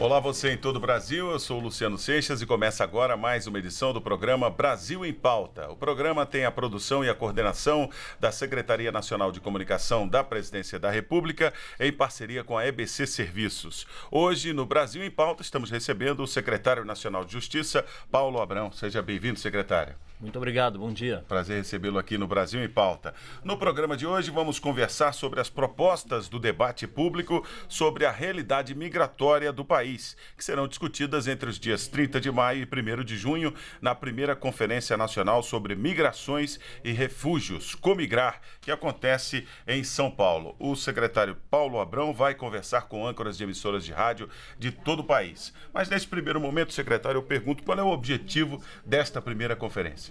Olá, você em todo o Brasil. Eu sou o Luciano Seixas e começa agora mais uma edição do programa Brasil em Pauta. O programa tem a produção e a coordenação da Secretaria Nacional de Comunicação da Presidência da República em parceria com a EBC Serviços. Hoje, no Brasil em Pauta, estamos recebendo o secretário nacional de Justiça, Paulo Abrão. Seja bem-vindo, secretário. Muito obrigado, bom dia. Prazer recebê-lo aqui no Brasil em Pauta. No programa de hoje vamos conversar sobre as propostas do debate público sobre a realidade migratória do país, que serão discutidas entre os dias 30 de maio e 1 de junho na primeira Conferência Nacional sobre Migrações e Refúgios, Comigrar, que acontece em São Paulo. O secretário Paulo Abrão vai conversar com âncoras de emissoras de rádio de todo o país. Mas nesse primeiro momento, secretário, eu pergunto qual é o objetivo desta primeira conferência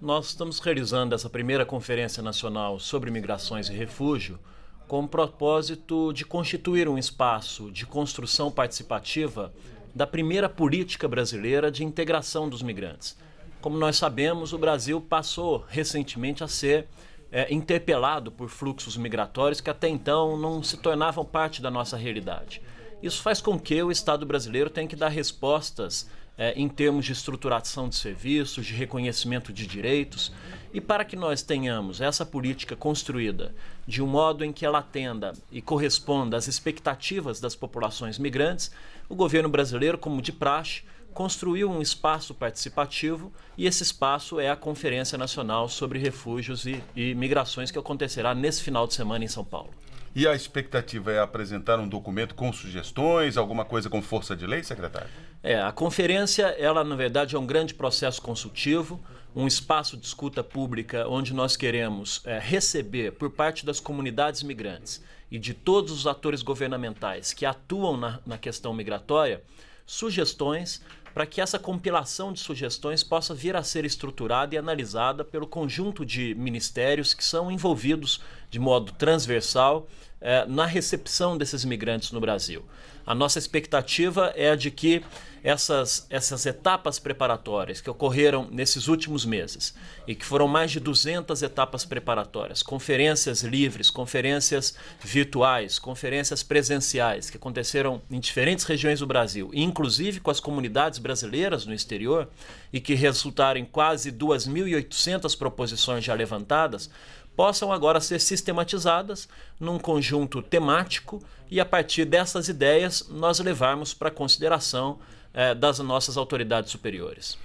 nós estamos realizando essa primeira Conferência Nacional sobre Migrações e Refúgio com o propósito de constituir um espaço de construção participativa da primeira política brasileira de integração dos migrantes. Como nós sabemos, o Brasil passou recentemente a ser é, interpelado por fluxos migratórios que até então não se tornavam parte da nossa realidade. Isso faz com que o Estado brasileiro tenha que dar respostas é, em termos de estruturação de serviços, de reconhecimento de direitos. E para que nós tenhamos essa política construída de um modo em que ela atenda e corresponda às expectativas das populações migrantes, o governo brasileiro, como de praxe, construiu um espaço participativo e esse espaço é a Conferência Nacional sobre Refúgios e, e Migrações que acontecerá nesse final de semana em São Paulo. E a expectativa é apresentar um documento com sugestões, alguma coisa com força de lei, secretário? É, a conferência, ela na verdade é um grande processo consultivo, um espaço de escuta pública onde nós queremos é, receber por parte das comunidades migrantes e de todos os atores governamentais que atuam na, na questão migratória sugestões para que essa compilação de sugestões possa vir a ser estruturada e analisada pelo conjunto de ministérios que são envolvidos de modo transversal é, na recepção desses imigrantes no Brasil. A nossa expectativa é a de que essas, essas etapas preparatórias que ocorreram nesses últimos meses, e que foram mais de 200 etapas preparatórias, conferências livres, conferências virtuais, conferências presenciais, que aconteceram em diferentes regiões do Brasil, inclusive com as comunidades brasileiras no exterior, e que resultaram em quase 2.800 proposições já levantadas, possam agora ser sistematizadas num conjunto temático e a partir dessas ideias nós levarmos para consideração eh, das nossas autoridades superiores.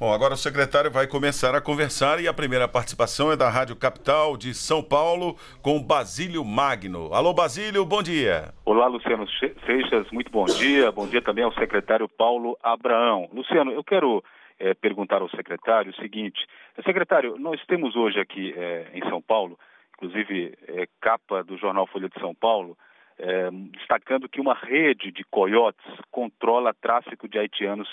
Bom, agora o secretário vai começar a conversar e a primeira participação é da Rádio Capital de São Paulo com Basílio Magno. Alô, Basílio, bom dia. Olá, Luciano Seixas, muito bom dia. Bom dia também ao secretário Paulo Abraão. Luciano, eu quero é, perguntar ao secretário o seguinte: secretário, nós temos hoje aqui é, em São Paulo, inclusive é, capa do jornal Folha de São Paulo, é, destacando que uma rede de coiotes controla tráfico de haitianos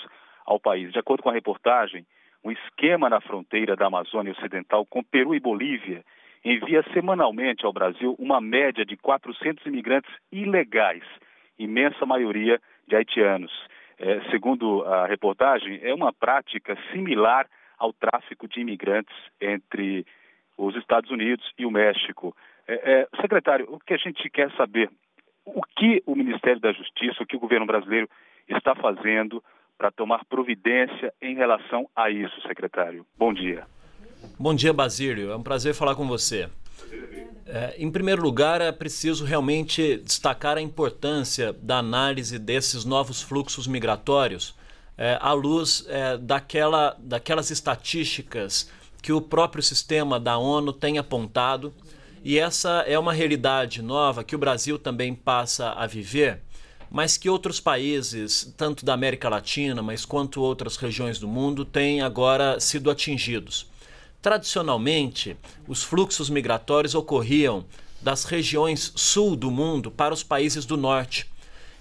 ao país. De acordo com a reportagem, um esquema na fronteira da Amazônia Ocidental com Peru e Bolívia envia semanalmente ao Brasil uma média de 400 imigrantes ilegais, imensa maioria de haitianos é, segundo a reportagem, é uma prática similar ao tráfico de imigrantes entre os Estados Unidos e o México. É, é, secretário, o que a gente quer saber, o que o Ministério da Justiça, o que o governo brasileiro está fazendo para tomar providência em relação a isso, secretário? Bom dia. Bom dia, Basílio. É um prazer falar com você. É, em primeiro lugar, é preciso realmente destacar a importância da análise desses novos fluxos migratórios é, à luz é, daquela, daquelas estatísticas que o próprio sistema da ONU tem apontado. E essa é uma realidade nova que o Brasil também passa a viver, mas que outros países, tanto da América Latina, mas quanto outras regiões do mundo, têm agora sido atingidos. Tradicionalmente, os fluxos migratórios ocorriam das regiões sul do mundo para os países do norte.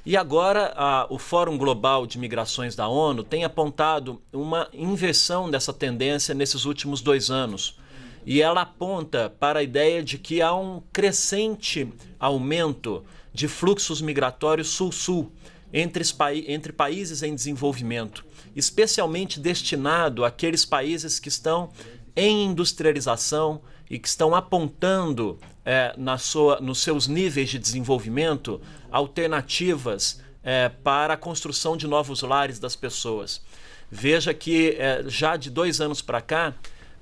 E agora, a, o Fórum Global de Migrações da ONU tem apontado uma inversão dessa tendência nesses últimos dois anos. E ela aponta para a ideia de que há um crescente aumento de fluxos migratórios sul-sul entre, entre países em desenvolvimento, especialmente destinado àqueles países que estão em industrialização e que estão apontando é, na sua, nos seus níveis de desenvolvimento alternativas é, para a construção de novos lares das pessoas. Veja que é, já de dois anos para cá,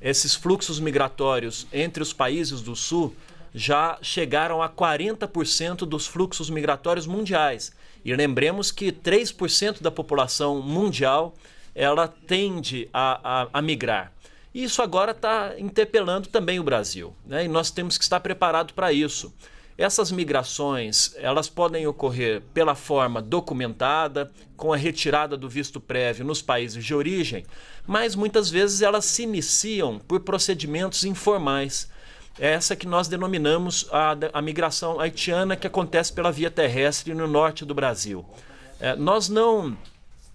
esses fluxos migratórios entre os países do Sul já chegaram a 40% dos fluxos migratórios mundiais. E lembremos que 3% da população mundial ela tende a, a, a migrar. E isso agora está interpelando também o Brasil, né? e nós temos que estar preparados para isso. Essas migrações, elas podem ocorrer pela forma documentada, com a retirada do visto prévio nos países de origem, mas muitas vezes elas se iniciam por procedimentos informais. É essa que nós denominamos a, a migração haitiana que acontece pela via terrestre no norte do Brasil. É, nós não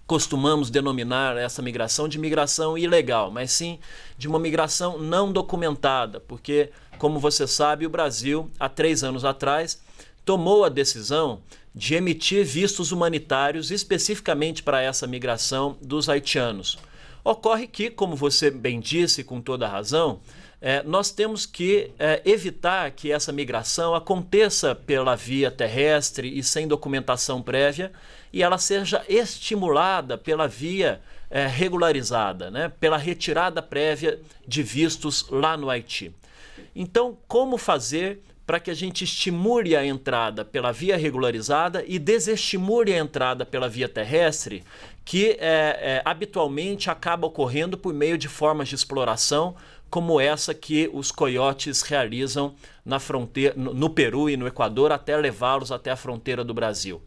costumamos denominar essa migração de migração ilegal, mas sim de uma migração não documentada, porque, como você sabe, o Brasil, há três anos atrás, tomou a decisão de emitir vistos humanitários especificamente para essa migração dos haitianos. Ocorre que, como você bem disse com toda razão, é, nós temos que é, evitar que essa migração aconteça pela via terrestre e sem documentação prévia e ela seja estimulada pela via é, regularizada, né, pela retirada prévia de vistos lá no Haiti. Então, como fazer para que a gente estimule a entrada pela via regularizada e desestimule a entrada pela via terrestre, que é, é, habitualmente acaba ocorrendo por meio de formas de exploração como essa que os coiotes realizam na fronteira, no Peru e no Equador até levá-los até a fronteira do Brasil.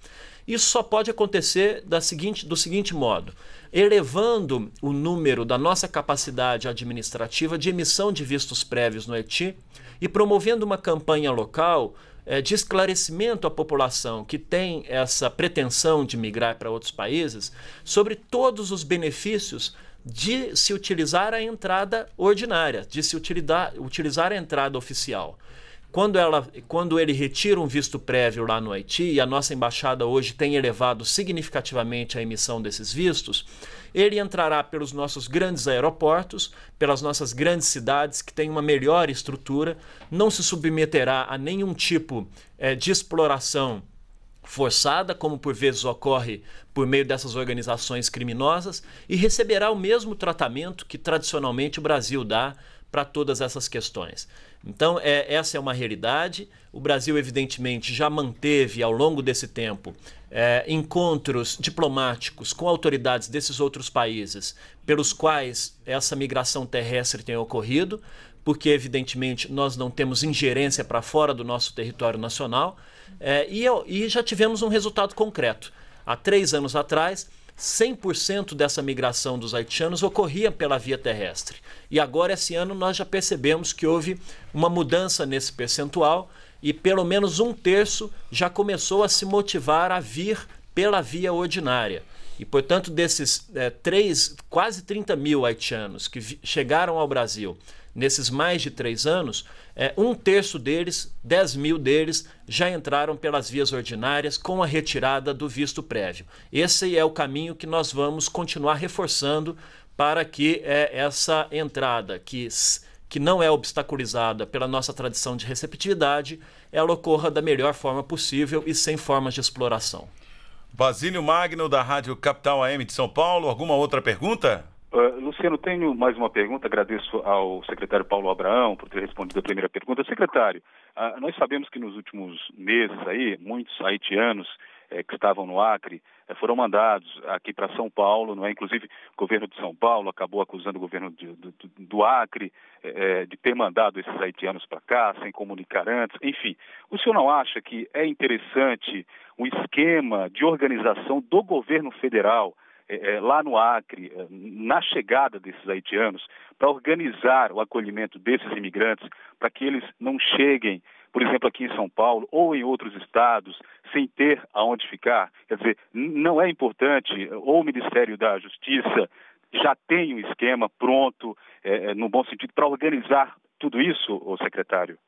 Isso só pode acontecer da seguinte, do seguinte modo: elevando o número da nossa capacidade administrativa de emissão de vistos prévios no Haiti e promovendo uma campanha local é, de esclarecimento à população que tem essa pretensão de migrar para outros países sobre todos os benefícios de se utilizar a entrada ordinária, de se utilizar, utilizar a entrada oficial. Quando, ela, quando ele retira um visto prévio lá no Haiti, e a nossa embaixada hoje tem elevado significativamente a emissão desses vistos, ele entrará pelos nossos grandes aeroportos, pelas nossas grandes cidades, que têm uma melhor estrutura, não se submeterá a nenhum tipo é, de exploração forçada, como por vezes ocorre por meio dessas organizações criminosas, e receberá o mesmo tratamento que tradicionalmente o Brasil dá para todas essas questões. Então, é, essa é uma realidade. O Brasil, evidentemente, já manteve ao longo desse tempo é, encontros diplomáticos com autoridades desses outros países pelos quais essa migração terrestre tem ocorrido, porque, evidentemente, nós não temos ingerência para fora do nosso território nacional. É, e, eu, e já tivemos um resultado concreto. Há três anos atrás, 100% dessa migração dos haitianos ocorria pela via terrestre. E agora, esse ano, nós já percebemos que houve uma mudança nesse percentual e pelo menos um terço já começou a se motivar a vir pela via ordinária. E, portanto, desses é, três, quase 30 mil haitianos que chegaram ao Brasil nesses mais de três anos, é, um terço deles, 10 mil deles, já entraram pelas vias ordinárias com a retirada do visto prévio. Esse é o caminho que nós vamos continuar reforçando para que é, essa entrada, que, que não é obstaculizada pela nossa tradição de receptividade, ela ocorra da melhor forma possível e sem formas de exploração. Basílio Magno, da Rádio Capital AM de São Paulo, alguma outra pergunta? Ah, Luciano, tenho mais uma pergunta. Agradeço ao secretário Paulo Abraão por ter respondido a primeira pergunta. Secretário, uh, nós sabemos que nos últimos meses aí, muitos haitianos eh, que estavam no Acre eh, foram mandados aqui para São Paulo, não é? Inclusive, o governo de São Paulo acabou acusando o governo de, do, do, Acre eh, eh, de ter mandado esses haitianos para cá sem comunicar antes. Enfim, o senhor não acha que é interessante um esquema de organização do governo federal? É, é, lá no Acre, é, na chegada desses haitianos, para organizar o acolhimento desses imigrantes, para que eles não cheguem, por exemplo, aqui em São Paulo ou em outros estados, sem ter aonde ficar. Quer dizer, não é importante, ou o Ministério da Justiça já tem um esquema pronto, é, é no bom sentido, para organizar tudo isso, o secretário?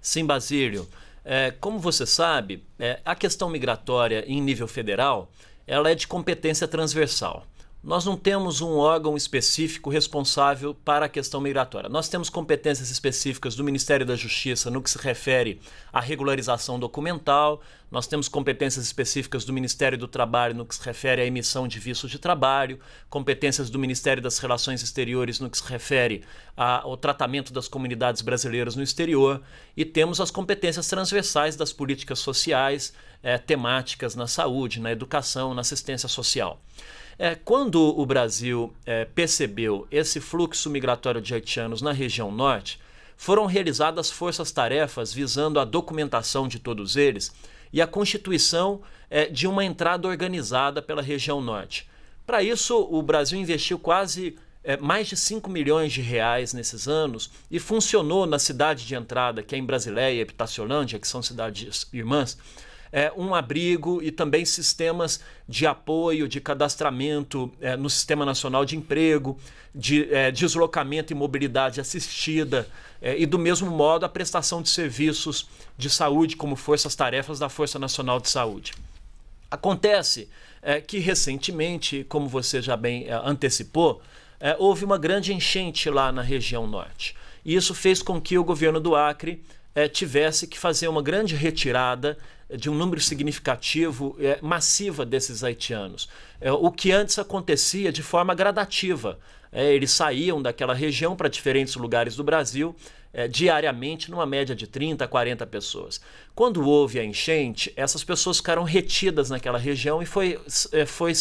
Sim, Basílio. É, como você sabe, é, a questão migratória em nível federal ela é de competência transversal. Nós não temos um órgão específico responsável para a questão migratória. Nós temos competências específicas do Ministério da Justiça no que se refere à regularização documental, nós temos competências específicas do Ministério do Trabalho no que se refere à emissão de vistos de trabalho, competências do Ministério das Relações Exteriores no que se refere ao tratamento das comunidades brasileiras no exterior, e temos as competências transversais das políticas sociais, é, temáticas na saúde, na educação, na assistência social. É, quando o Brasil é, percebeu esse fluxo migratório de haitianos na região norte, foram realizadas forças-tarefas visando a documentação de todos eles e a constituição é, de uma entrada organizada pela região norte. Para isso, o Brasil investiu quase é, mais de 5 milhões de reais nesses anos e funcionou na cidade de entrada, que é em Brasileia e Epitaciolândia, que são cidades irmãs, é, um abrigo e também sistemas de apoio, de cadastramento é, no Sistema Nacional de Emprego, de é, deslocamento e mobilidade assistida, é, e do mesmo modo a prestação de serviços de saúde, como forças-tarefas da Força Nacional de Saúde. Acontece é, que recentemente, como você já bem é, antecipou, houve uma grande enchente lá na região norte. E isso fez com que o governo do Acre é, tivesse que fazer uma grande retirada eh, de um número significativo, é, massiva desses haitianos. É, o que antes acontecia de forma gradativa. eles saíam daquela região para diferentes lugares do Brasil, diariamente, numa média de 30 a 40 pessoas. Quando houve a enchente, essas pessoas ficaram retidas naquela região e foi, foi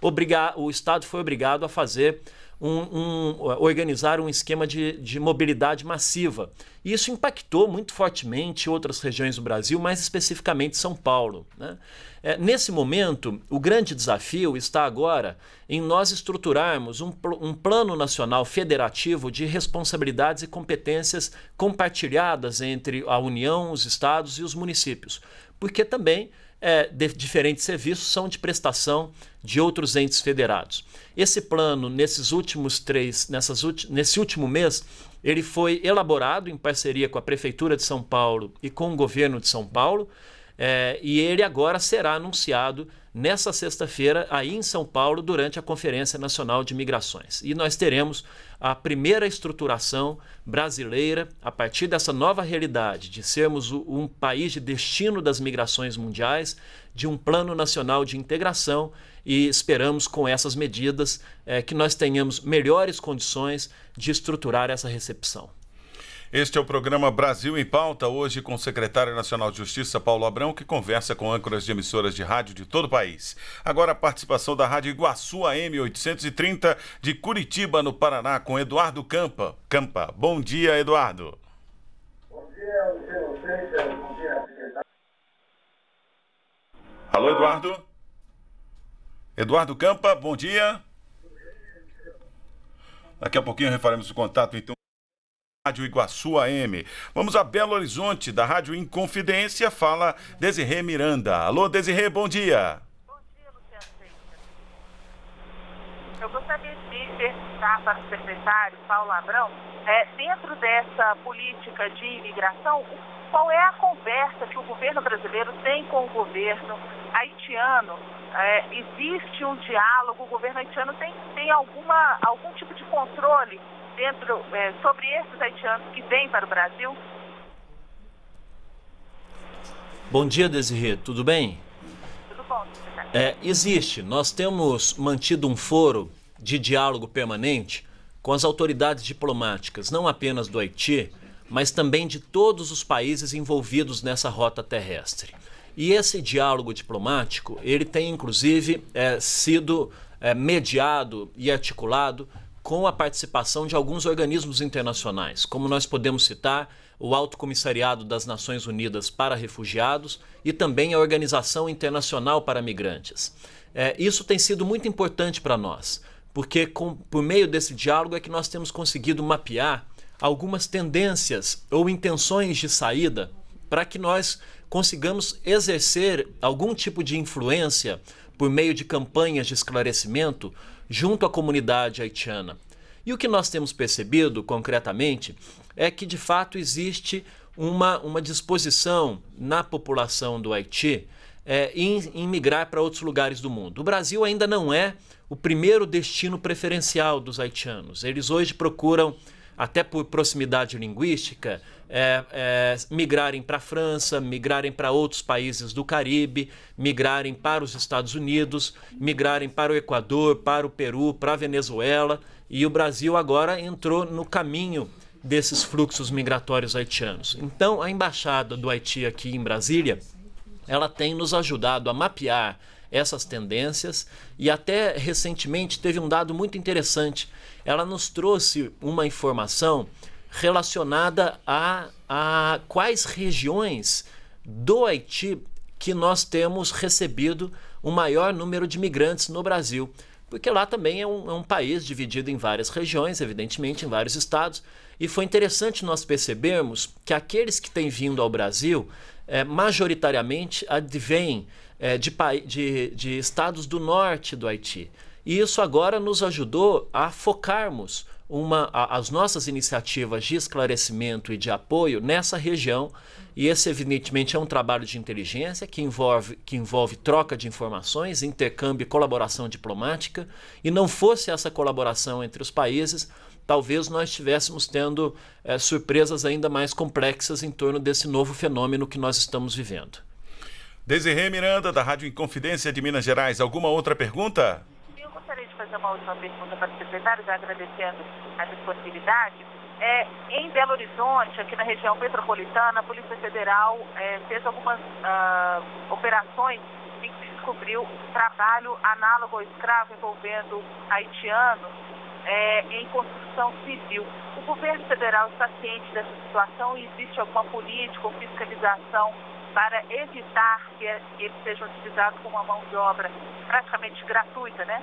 obrigar, o Estado foi obrigado a fazer um, um, um esquema de, de mobilidade massiva. E isso impactou muito fortemente outras regiões do Brasil, mais especificamente São Paulo. Né? É, nesse momento, o grande desafio está agora em nós estruturarmos um, um plano nacional federativo de responsabilidades e competências compartilhadas entre a União, os estados e os municípios. Porque também é, de, diferentes serviços são de prestação de outros entes federados. Esse plano, nesses últimos três, nessas nesse último mês, ele foi elaborado em parceria com a Prefeitura de São Paulo e com o governo de São Paulo, é, e ele agora será anunciado nessa sexta-feira, aí em São Paulo, durante a Conferência Nacional de Migrações. E nós teremos a primeira estruturação brasileira, a partir dessa nova realidade de sermos um país de destino das migrações mundiais, de um plano nacional de integração, e esperamos com essas medidas é, que nós tenhamos melhores condições de estruturar essa recepção. Este é o programa Brasil em Pauta, hoje com o secretário nacional de Justiça, Paulo Abrão, que conversa com âncoras de emissoras de rádio de todo o país. Agora a participação da Rádio Iguaçu AM 830 de Curitiba, no Paraná, com Eduardo Campa. Campa, bom dia, Eduardo. Bom dia, bom bom dia, secretário. Alô, Eduardo? Eduardo Campa, bom dia. Daqui a pouquinho refaremos o contato, então. Rádio Iguaçu AM. Vamos a Belo Horizonte, da Rádio Inconfidência, fala Desirê Miranda. Alô, Desirê, bom dia. Bom dia, Eu gostaria de perguntar para o secretário Paulo Abrão, é, dentro dessa política de imigração, qual é a conversa que o governo brasileiro tem com o governo haitiano é, existe um diálogo, o governo haitiano tem, tem alguma, algum tipo de controle dentro, é, sobre esses haitianos que vêm para o Brasil? Bom dia, Desirê. Tudo bem? Tudo bom. É, existe. Nós temos mantido um foro de diálogo permanente com as autoridades diplomáticas, não apenas do Haiti, mas também de todos os países envolvidos nessa rota terrestre. E esse diálogo diplomático, ele tem inclusive é, sido é, mediado e articulado com a participação de alguns organismos internacionais, como nós podemos citar o Alto Comissariado das Nações Unidas para Refugiados e também a Organização Internacional para Migrantes. É, isso tem sido muito importante para nós, porque com, por meio desse diálogo é que nós temos conseguido mapear algumas tendências ou intenções de saída para que nós consigamos exercer algum tipo de influência por meio de campanhas de esclarecimento junto à comunidade haitiana. E o que nós temos percebido concretamente é que de fato existe uma, uma disposição na população do Haiti é, em, em migrar para outros lugares do mundo. O Brasil ainda não é o primeiro destino preferencial dos haitianos. Eles hoje procuram até por proximidade linguística, é, é, migrarem para a França, migrarem para outros países do Caribe, migrarem para os Estados Unidos, migrarem para o Equador, para o Peru, para a Venezuela. E o Brasil agora entrou no caminho desses fluxos migratórios haitianos. Então, a embaixada do Haiti aqui em Brasília, ela tem nos ajudado a mapear essas tendências e até recentemente teve um dado muito interessante. Ela nos trouxe uma informação relacionada a, a quais regiões do Haiti que nós temos recebido o maior número de migrantes no Brasil. Porque lá também é um, é um país dividido em várias regiões, evidentemente, em vários estados. E foi interessante nós percebermos que aqueles que têm vindo ao Brasil, é, majoritariamente, advêm é, de, de, de estados do norte do Haiti. E isso agora nos ajudou a focarmos uma, a, as nossas iniciativas de esclarecimento e de apoio nessa região. E esse, evidentemente, é um trabalho de inteligência que envolve, que envolve troca de informações, intercâmbio e colaboração diplomática. E não fosse essa colaboração entre os países, talvez nós estivéssemos tendo é, surpresas ainda mais complexas em torno desse novo fenômeno que nós estamos vivendo. Desirê Miranda, da Rádio Inconfidência de Minas Gerais, alguma outra pergunta? Eu gostaria de fazer uma última pergunta para o secretário, já agradecendo a disponibilidade. É, em Belo Horizonte, aqui na região metropolitana, a Polícia Federal é, fez algumas ah, operações em que descobriu trabalho análogo ao escravo envolvendo haitianos é, em construção civil. O governo federal está ciente dessa situação e existe alguma política ou fiscalização para evitar que eles sejam utilizados como uma mão de obra praticamente gratuita, né?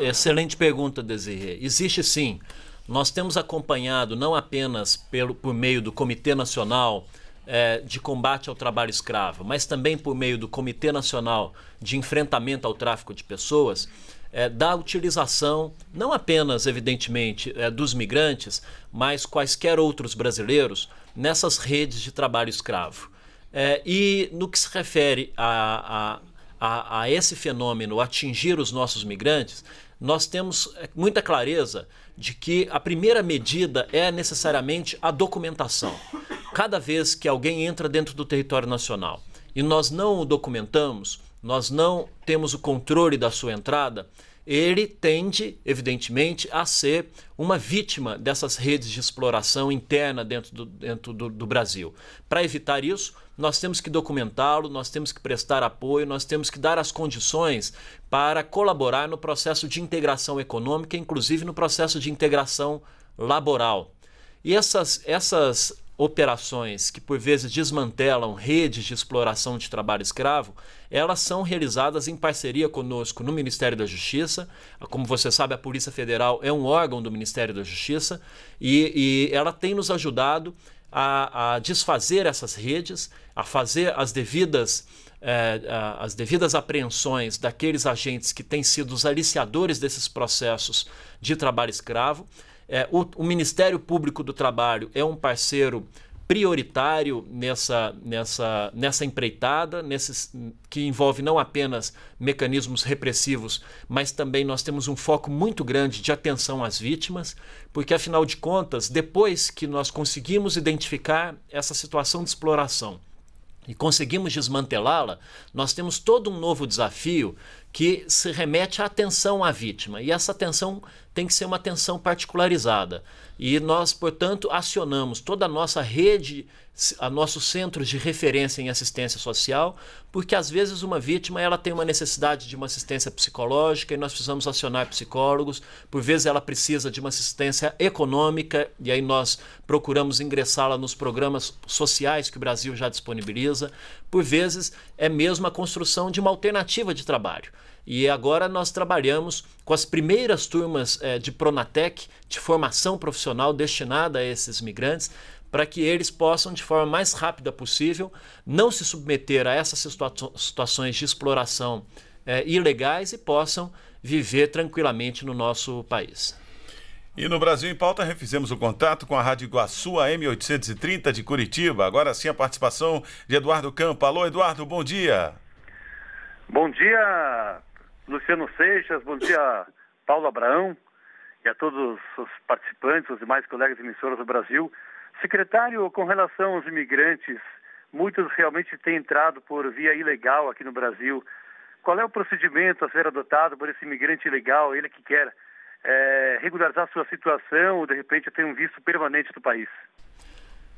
Excelente pergunta, Desirê. Existe sim. Nós temos acompanhado, não apenas pelo, por meio do Comitê Nacional é, de Combate ao Trabalho Escravo, mas também por meio do Comitê Nacional de Enfrentamento ao Tráfico de Pessoas, é, da utilização, não apenas, evidentemente, é, dos migrantes, mas quaisquer outros brasileiros nessas redes de trabalho escravo. É, e no que se refere a, a, a, esse fenômeno atingir os nossos migrantes, nós temos é, muita clareza de que a primeira medida é necessariamente a documentação. Cada vez que alguém entra dentro do território nacional e nós não o documentamos, nós não temos o controle da sua entrada, ele tende, evidentemente, a ser uma vítima dessas redes de exploração interna dentro do, dentro do, do Brasil. Para evitar isso, nós temos que documentá-lo, nós temos que prestar apoio, nós temos que dar as condições para colaborar no processo de integração econômica, inclusive no processo de integração laboral. E essas, essas operações que por vezes desmantelam redes de exploração de trabalho escravo, elas são realizadas em parceria conosco no Ministério da Justiça. Como você sabe, a Polícia Federal é um órgão do Ministério da Justiça e, e ela tem nos ajudado a, a, desfazer essas redes, a fazer as devidas, eh, as devidas apreensões daqueles agentes que têm sido os aliciadores desses processos de trabalho escravo. Eh, o, o Ministério Público do Trabalho é um parceiro prioritário nessa, nessa, nessa empreitada, nesses, que envolve não apenas mecanismos repressivos, mas também nós temos um foco muito grande de atenção às vítimas, porque afinal de contas, depois que nós conseguimos identificar essa situação de exploração, e conseguimos desmantelá-la, nós temos todo um novo desafio que se remete à atenção à vítima. E essa atenção tem que ser uma atenção particularizada. E nós, portanto, acionamos toda a nossa rede, a nossos centros de referência em assistência social, porque às vezes uma vítima ela tem uma necessidade de uma assistência psicológica e nós precisamos acionar psicólogos, por vezes ela precisa de uma assistência econômica e aí nós procuramos ingressá-la nos programas sociais que o Brasil já disponibiliza, por vezes é mesmo a construção de uma alternativa de trabalho. E agora nós trabalhamos com as primeiras turmas é, de Pronatec, de formação profissional destinada a esses migrantes, para que eles possam, de forma mais rápida possível, não se submeter a essas situa situações de exploração é, ilegais e possam viver tranquilamente no nosso país. E no Brasil em Pauta, refizemos o contato com a Rádio Iguaçu AM 830 de Curitiba. Agora sim a participação de Eduardo Campo. Alô, Eduardo, bom dia. Bom dia, Luciano Seixas, bom dia, Paulo Abraão e a todos os participantes, os demais colegas emissoras do Brasil. Secretário, com relação aos imigrantes, muitos realmente têm entrado por via ilegal aqui no Brasil. Qual é o procedimento a ser adotado por esse imigrante ilegal, ele que quer é, regularizar sua situação ou de repente ter um visto permanente do país?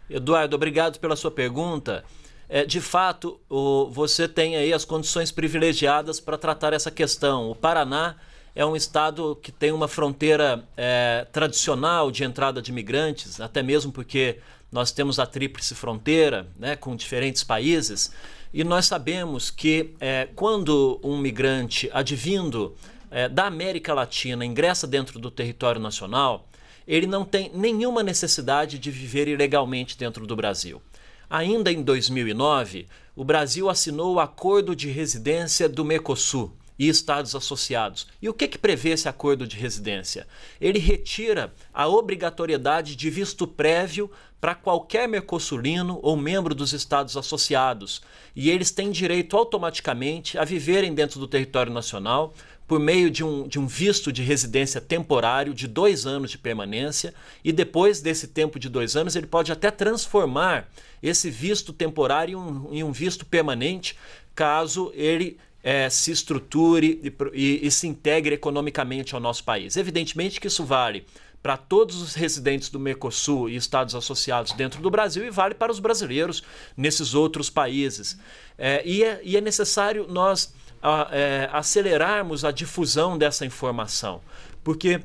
Eduardo, obrigado pela sua pergunta é, de fato, o, você tem aí as condições privilegiadas para tratar essa questão. O Paraná é um estado que tem uma fronteira é, tradicional de entrada de imigrantes, até mesmo porque nós temos a tríplice fronteira né, com diferentes países, e nós sabemos que é, quando um migrante advindo é, da América Latina ingressa dentro do território nacional, ele não tem nenhuma necessidade de viver ilegalmente dentro do Brasil. Ainda em 2009, o Brasil assinou o Acordo de Residência do Mercosul e Estados Associados. E o que, que prevê esse acordo de residência? Ele retira a obrigatoriedade de visto prévio para qualquer mercosulino ou membro dos Estados Associados. E eles têm direito automaticamente a viverem dentro do território nacional por meio de um, de um visto de residência temporário de dois anos de permanência, e depois desse tempo de dois anos, ele pode até transformar esse visto temporário em um, em um visto permanente, caso ele é, se estruture e, e, e se integre economicamente ao nosso país. Evidentemente que isso vale para todos os residentes do Mercosul e estados associados dentro do Brasil e vale para os brasileiros nesses outros países. É, e, é, e é necessário nós a, é, acelerarmos a difusão dessa informação, porque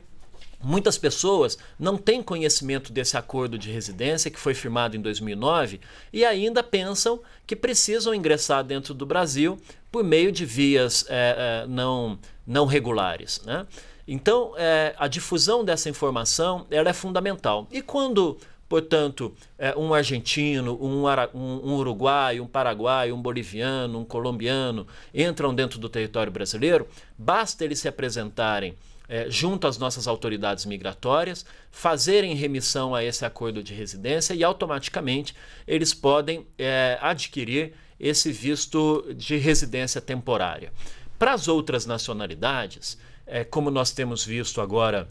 Muitas pessoas não têm conhecimento desse acordo de residência que foi firmado em 2009 e ainda pensam que precisam ingressar dentro do Brasil por meio de vias é, é, não, não regulares. Né? Então, é, a difusão dessa informação ela é fundamental. E quando Portanto, é, um argentino, um, um, uruguaio, um paraguaio, um boliviano, um colombiano entram dentro do território brasileiro, basta eles se apresentarem é, junto às nossas autoridades migratórias, fazerem remissão a esse acordo de residência e automaticamente eles podem é, adquirir esse visto de residência temporária. Para as outras nacionalidades, é, como nós temos visto agora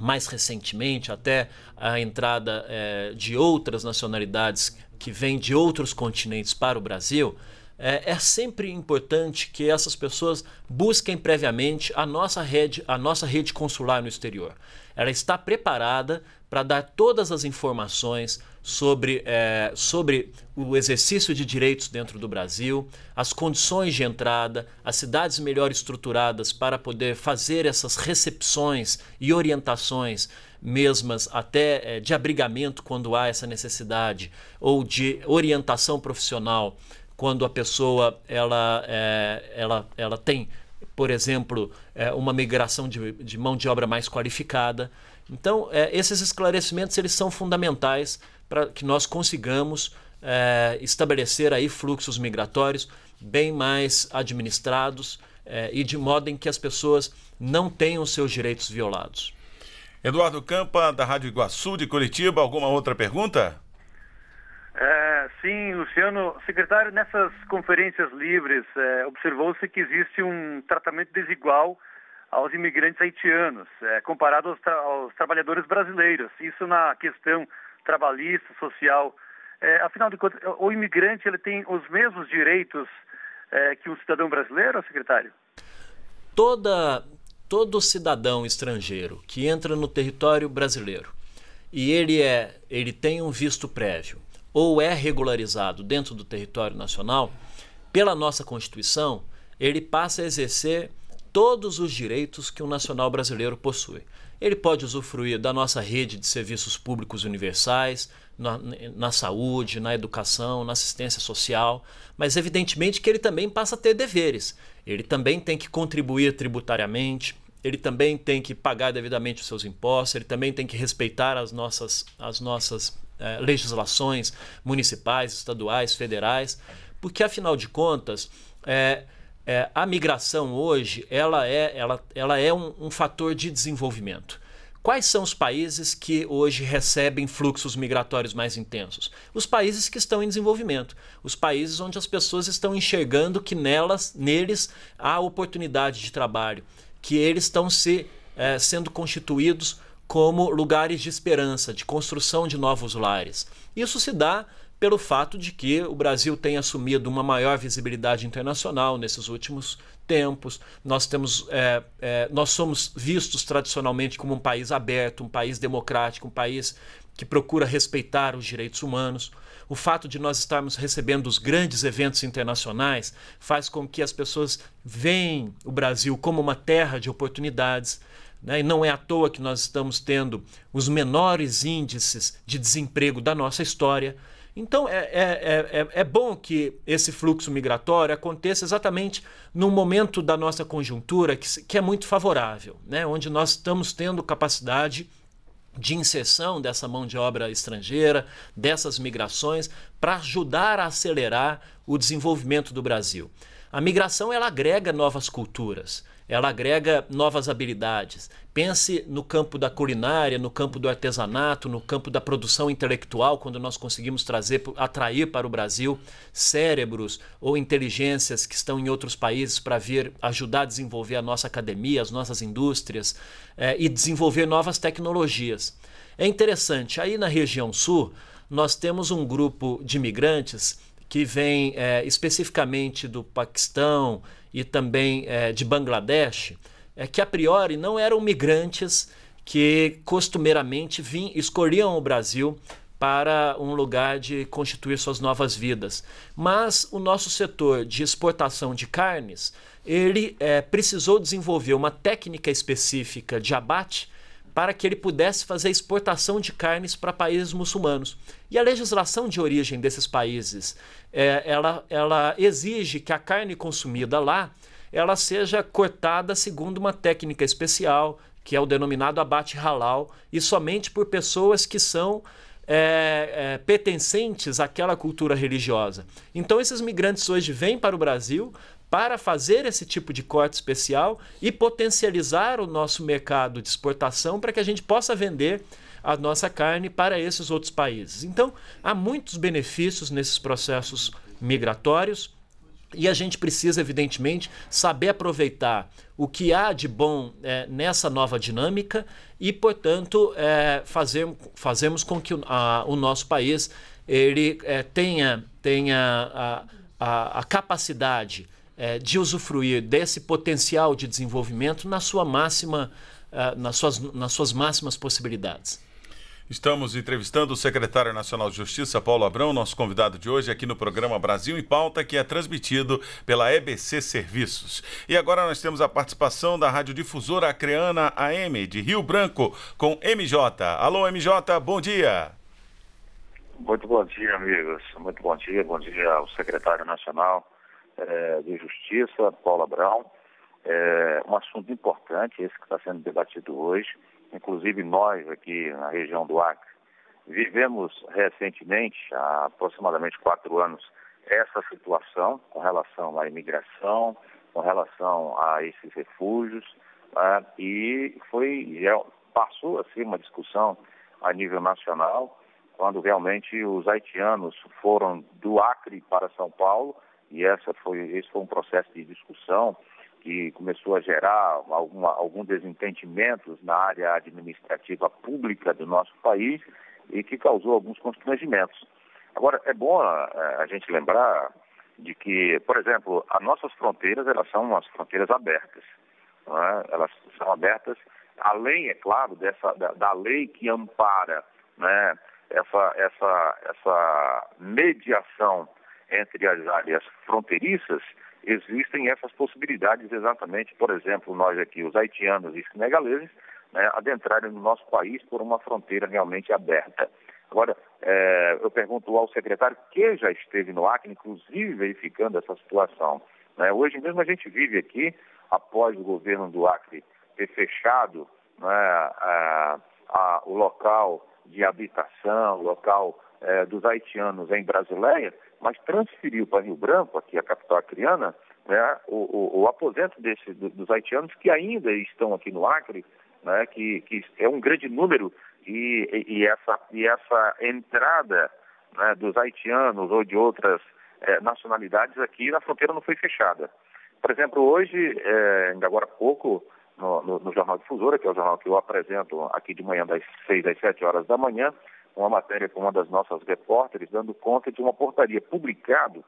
mais recentemente, até a entrada é, de outras nacionalidades que vêm de outros continentes para o Brasil, é, é, sempre importante que essas pessoas busquem previamente a nossa rede, a nossa rede consular no exterior. Ela está preparada para dar todas as informações, sobre, é, sobre o exercício de direitos dentro do Brasil, as condições de entrada, as cidades melhor estruturadas para poder fazer essas recepções e orientações, mesmas até é, de abrigamento quando há essa necessidade, ou de orientação profissional quando a pessoa ela, é, ela, ela tem, por exemplo, é, uma migração de, de mão de obra mais qualificada. Então, é, esses esclarecimentos eles são fundamentais para que nós consigamos é, estabelecer aí fluxos migratórios bem mais administrados é, e de modo em que as pessoas não tenham seus direitos violados. Eduardo Campa, da Rádio Iguaçu de Curitiba, alguma outra pergunta? É, sim, Luciano. Secretário, nessas conferências livres, é, observou-se que existe um tratamento desigual aos imigrantes haitianos, é, comparado aos, tra aos trabalhadores brasileiros. Isso na questão trabalhista, social. É, afinal de contas, o imigrante ele tem os mesmos direitos é, que um cidadão brasileiro, secretário? Toda, todo cidadão estrangeiro que entra no território brasileiro e ele é ele tem um visto prévio ou é regularizado dentro do território nacional, pela nossa Constituição, ele passa a exercer todos os direitos que um nacional brasileiro possui ele pode usufruir da nossa rede de serviços públicos universais, na, na, saúde, na educação, na assistência social, mas evidentemente que ele também passa a ter deveres. Ele também tem que contribuir tributariamente, ele também tem que pagar devidamente os seus impostos, ele também tem que respeitar as nossas, as nossas eh, legislações municipais, estaduais, federais, porque afinal de contas. Eh, é, a migração hoje ela é, ela, ela é um, um fator de desenvolvimento. Quais são os países que hoje recebem fluxos migratórios mais intensos? Os países que estão em desenvolvimento, os países onde as pessoas estão enxergando que nelas, neles há oportunidade de trabalho, que eles estão se é, sendo constituídos como lugares de esperança, de construção de novos lares. Isso se dá pelo fato de que o Brasil tem assumido uma maior visibilidade internacional nesses últimos tempos. Nós temos, é, é, nós somos vistos tradicionalmente como um país aberto, um país democrático, um país que procura respeitar os direitos humanos. O fato de nós estarmos recebendo os grandes eventos internacionais faz com que as pessoas veem o Brasil como uma terra de oportunidades. Né? E não é à toa que nós estamos tendo os menores índices de desemprego da nossa história. Então é, é, é, é, é bom que esse fluxo migratório aconteça exatamente no momento da nossa conjuntura que, que é muito favorável, né? onde nós estamos tendo capacidade de inserção dessa mão de obra estrangeira, dessas migrações, para ajudar a acelerar o desenvolvimento do Brasil. A migração ela agrega novas culturas, ela agrega novas habilidades. Pense no campo da culinária, no campo do artesanato, no campo da produção intelectual, quando nós conseguimos trazer, atrair para o Brasil cérebros ou inteligências que estão em outros países para vir ajudar a desenvolver a nossa academia, as nossas indústrias eh, e desenvolver novas tecnologias. É interessante, aí na região sul, nós temos um grupo de migrantes que vem é, especificamente do Paquistão e também é, de Bangladesh, é, que a priori não eram migrantes que costumeiramente vim, escolhiam o Brasil para um lugar de constituir suas novas vidas. Mas o nosso setor de exportação de carnes, ele é, precisou desenvolver uma técnica específica de abate para que ele pudesse fazer exportação de carnes para países muçulmanos. E a legislação de origem desses países, é, ela, ela exige que a carne consumida lá, ela seja cortada segundo uma técnica especial, que é o denominado abate halal, e somente por pessoas que são é, é, pertencentes àquela cultura religiosa. Então, esses migrantes hoje vêm para o Brasil para fazer esse tipo de corte especial e potencializar o nosso mercado de exportação para que a gente possa vender a nossa carne para esses outros países. Então, há muitos benefícios nesses processos migratórios. E a gente precisa, evidentemente, saber aproveitar o que há de bom é, nessa nova dinâmica e, portanto, é, fazer, fazemos com que o, a, o nosso país ele é, tenha, tenha a, a, a capacidade é, de usufruir desse potencial de desenvolvimento na sua máxima, é, nas, suas, nas suas máximas possibilidades. Estamos entrevistando o secretário nacional de Justiça, Paulo Abrão, nosso convidado de hoje aqui no programa Brasil em Pauta, que é transmitido pela EBC Serviços. E agora nós temos a participação da radiodifusora acreana AM de Rio Branco com MJ. Alô, MJ, bom dia. Muito bom dia, amigos. Muito bom dia. Bom dia ao secretário nacional eh, de Justiça, Paula Brown. É, um assunto importante, esse que está sendo debatido hoje. Inclusive, nós aqui na região do Acre vivemos recentemente, há aproximadamente quatro anos, essa situação com relação à imigração, com relação a esses refúgios. Né? e foi é, passou a ser uma discussão a nível nacional, quando realmente os haitianos foram do Acre para São Paulo e essa foi, esse foi um processo de discussão que começou a gerar alguma, algum desentendimentos na área administrativa pública do nosso país e que causou alguns constrangimentos. Agora, é bom a, ah, a gente lembrar de que, por exemplo, as nossas fronteiras elas são as fronteiras abertas. É? Elas são abertas, além, é claro, dessa, da, da lei que ampara né, essa, essa, essa mediação entre as áreas fronteiriças, existem essas possibilidades exatamente, por exemplo, nós aqui, os haitianos e senegaleses, né, adentrarem no nosso país por uma fronteira realmente aberta. Agora, é, eu pergunto ao secretário que já esteve no Acre, inclusive verificando essa situação. Né? Hoje mesmo a gente vive aqui, após o governo do Acre ter fechado né, a, a, o local de habitação, o local é, dos haitianos em Brasileia, mas transferiu para Rio Branco, aqui a capital acriana, né, o, o, o, aposento desse, dos haitianos que ainda estão aqui no Acre, né, que, que é um grande número, e, e, essa, e essa entrada né, dos haitianos ou de outras eh, nacionalidades aqui na fronteira não foi fechada. Por exemplo, hoje, eh, ainda agora há pouco, no, no, no Jornal Difusora, que é o jornal que eu apresento aqui de manhã das 6 às 7 horas da manhã, uma matéria com uma das nossas repórteres, dando conta de uma portaria publicada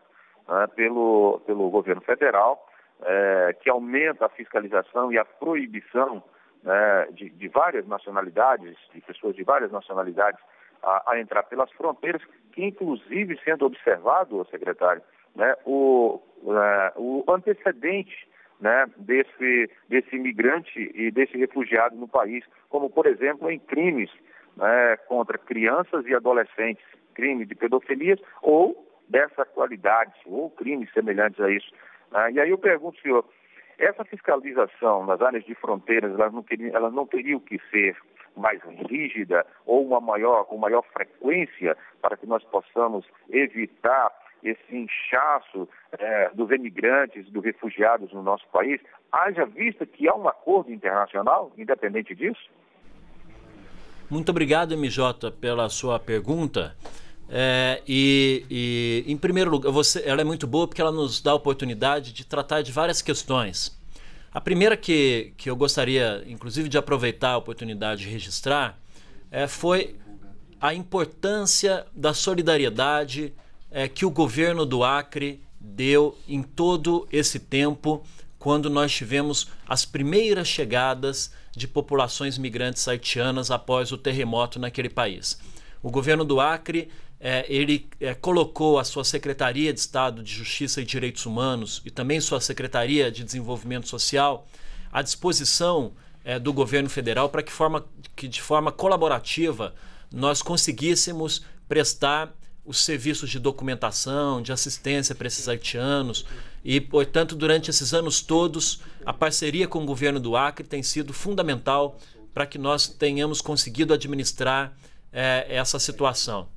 né, pelo, pelo governo federal, é, que aumenta a fiscalização e a proibição né, de, de, várias nacionalidades, de pessoas de várias nacionalidades, a, a entrar pelas fronteiras, que inclusive sendo observado, secretário, né, o, é, o antecedente né, desse, desse imigrante e desse refugiado no país, como por exemplo em crimes né, contra crianças e adolescentes, crime de pedofilia ou dessa qualidade, ou crimes semelhantes a isso. Né? E aí eu pergunto, senhor, essa fiscalização nas áreas de fronteiras, elas não, teriam, elas não teriam que ser mais rígida ou uma maior, com maior frequência para que nós possamos evitar esse inchaço é, dos emigrantes, dos refugiados no nosso país, haja vista que há um acordo internacional, independente disso? Muito obrigado, MJ, pela sua pergunta. É, e, e, em primeiro lugar, você, ela é muito boa porque ela nos dá a oportunidade de tratar de várias questões. A primeira que, que eu gostaria, inclusive, de aproveitar a oportunidade de registrar é, foi a importância da solidariedade é, que o governo do Acre deu em todo esse tempo quando nós tivemos as primeiras chegadas de populações migrantes haitianas após o terremoto naquele país. O governo do Acre é, ele é, colocou a sua Secretaria de Estado de Justiça e Direitos Humanos e também sua Secretaria de Desenvolvimento Social à disposição é, do governo federal para que, forma, que, de forma colaborativa, nós conseguíssemos prestar os serviços de documentação, de assistência para esses haitianos, e, portanto, durante esses anos todos, a parceria com o governo do Acre tem sido fundamental para que nós tenhamos conseguido administrar é, essa situação.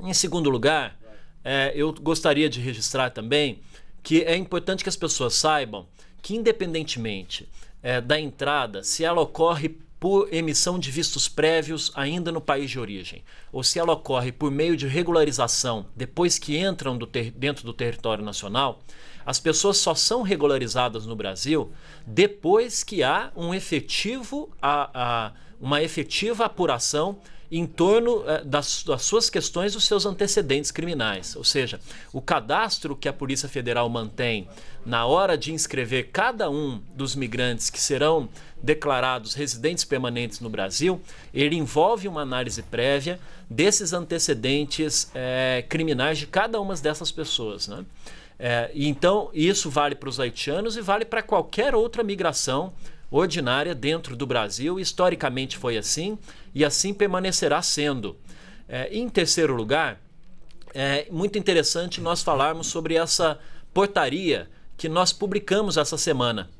Em segundo lugar, é, eu gostaria de registrar também que é importante que as pessoas saibam que, independentemente é, da entrada, se ela ocorre por emissão de vistos prévios ainda no país de origem, ou se ela ocorre por meio de regularização depois que entram do dentro do território nacional, as pessoas só são regularizadas no Brasil depois que há um efetivo, a, a, uma efetiva apuração em torno eh, das, das, suas questões, dos seus antecedentes criminais. Ou seja, o cadastro que a Polícia Federal mantém na hora de inscrever cada um dos migrantes que serão declarados residentes permanentes no Brasil, ele envolve uma análise prévia desses antecedentes eh, criminais de cada uma dessas pessoas. Né? É, então, isso vale para os haitianos e vale para qualquer outra migração ordinária dentro do Brasil. Historicamente foi assim e assim permanecerá sendo. É, em terceiro lugar, é muito interessante nós falarmos sobre essa portaria que nós publicamos essa semana.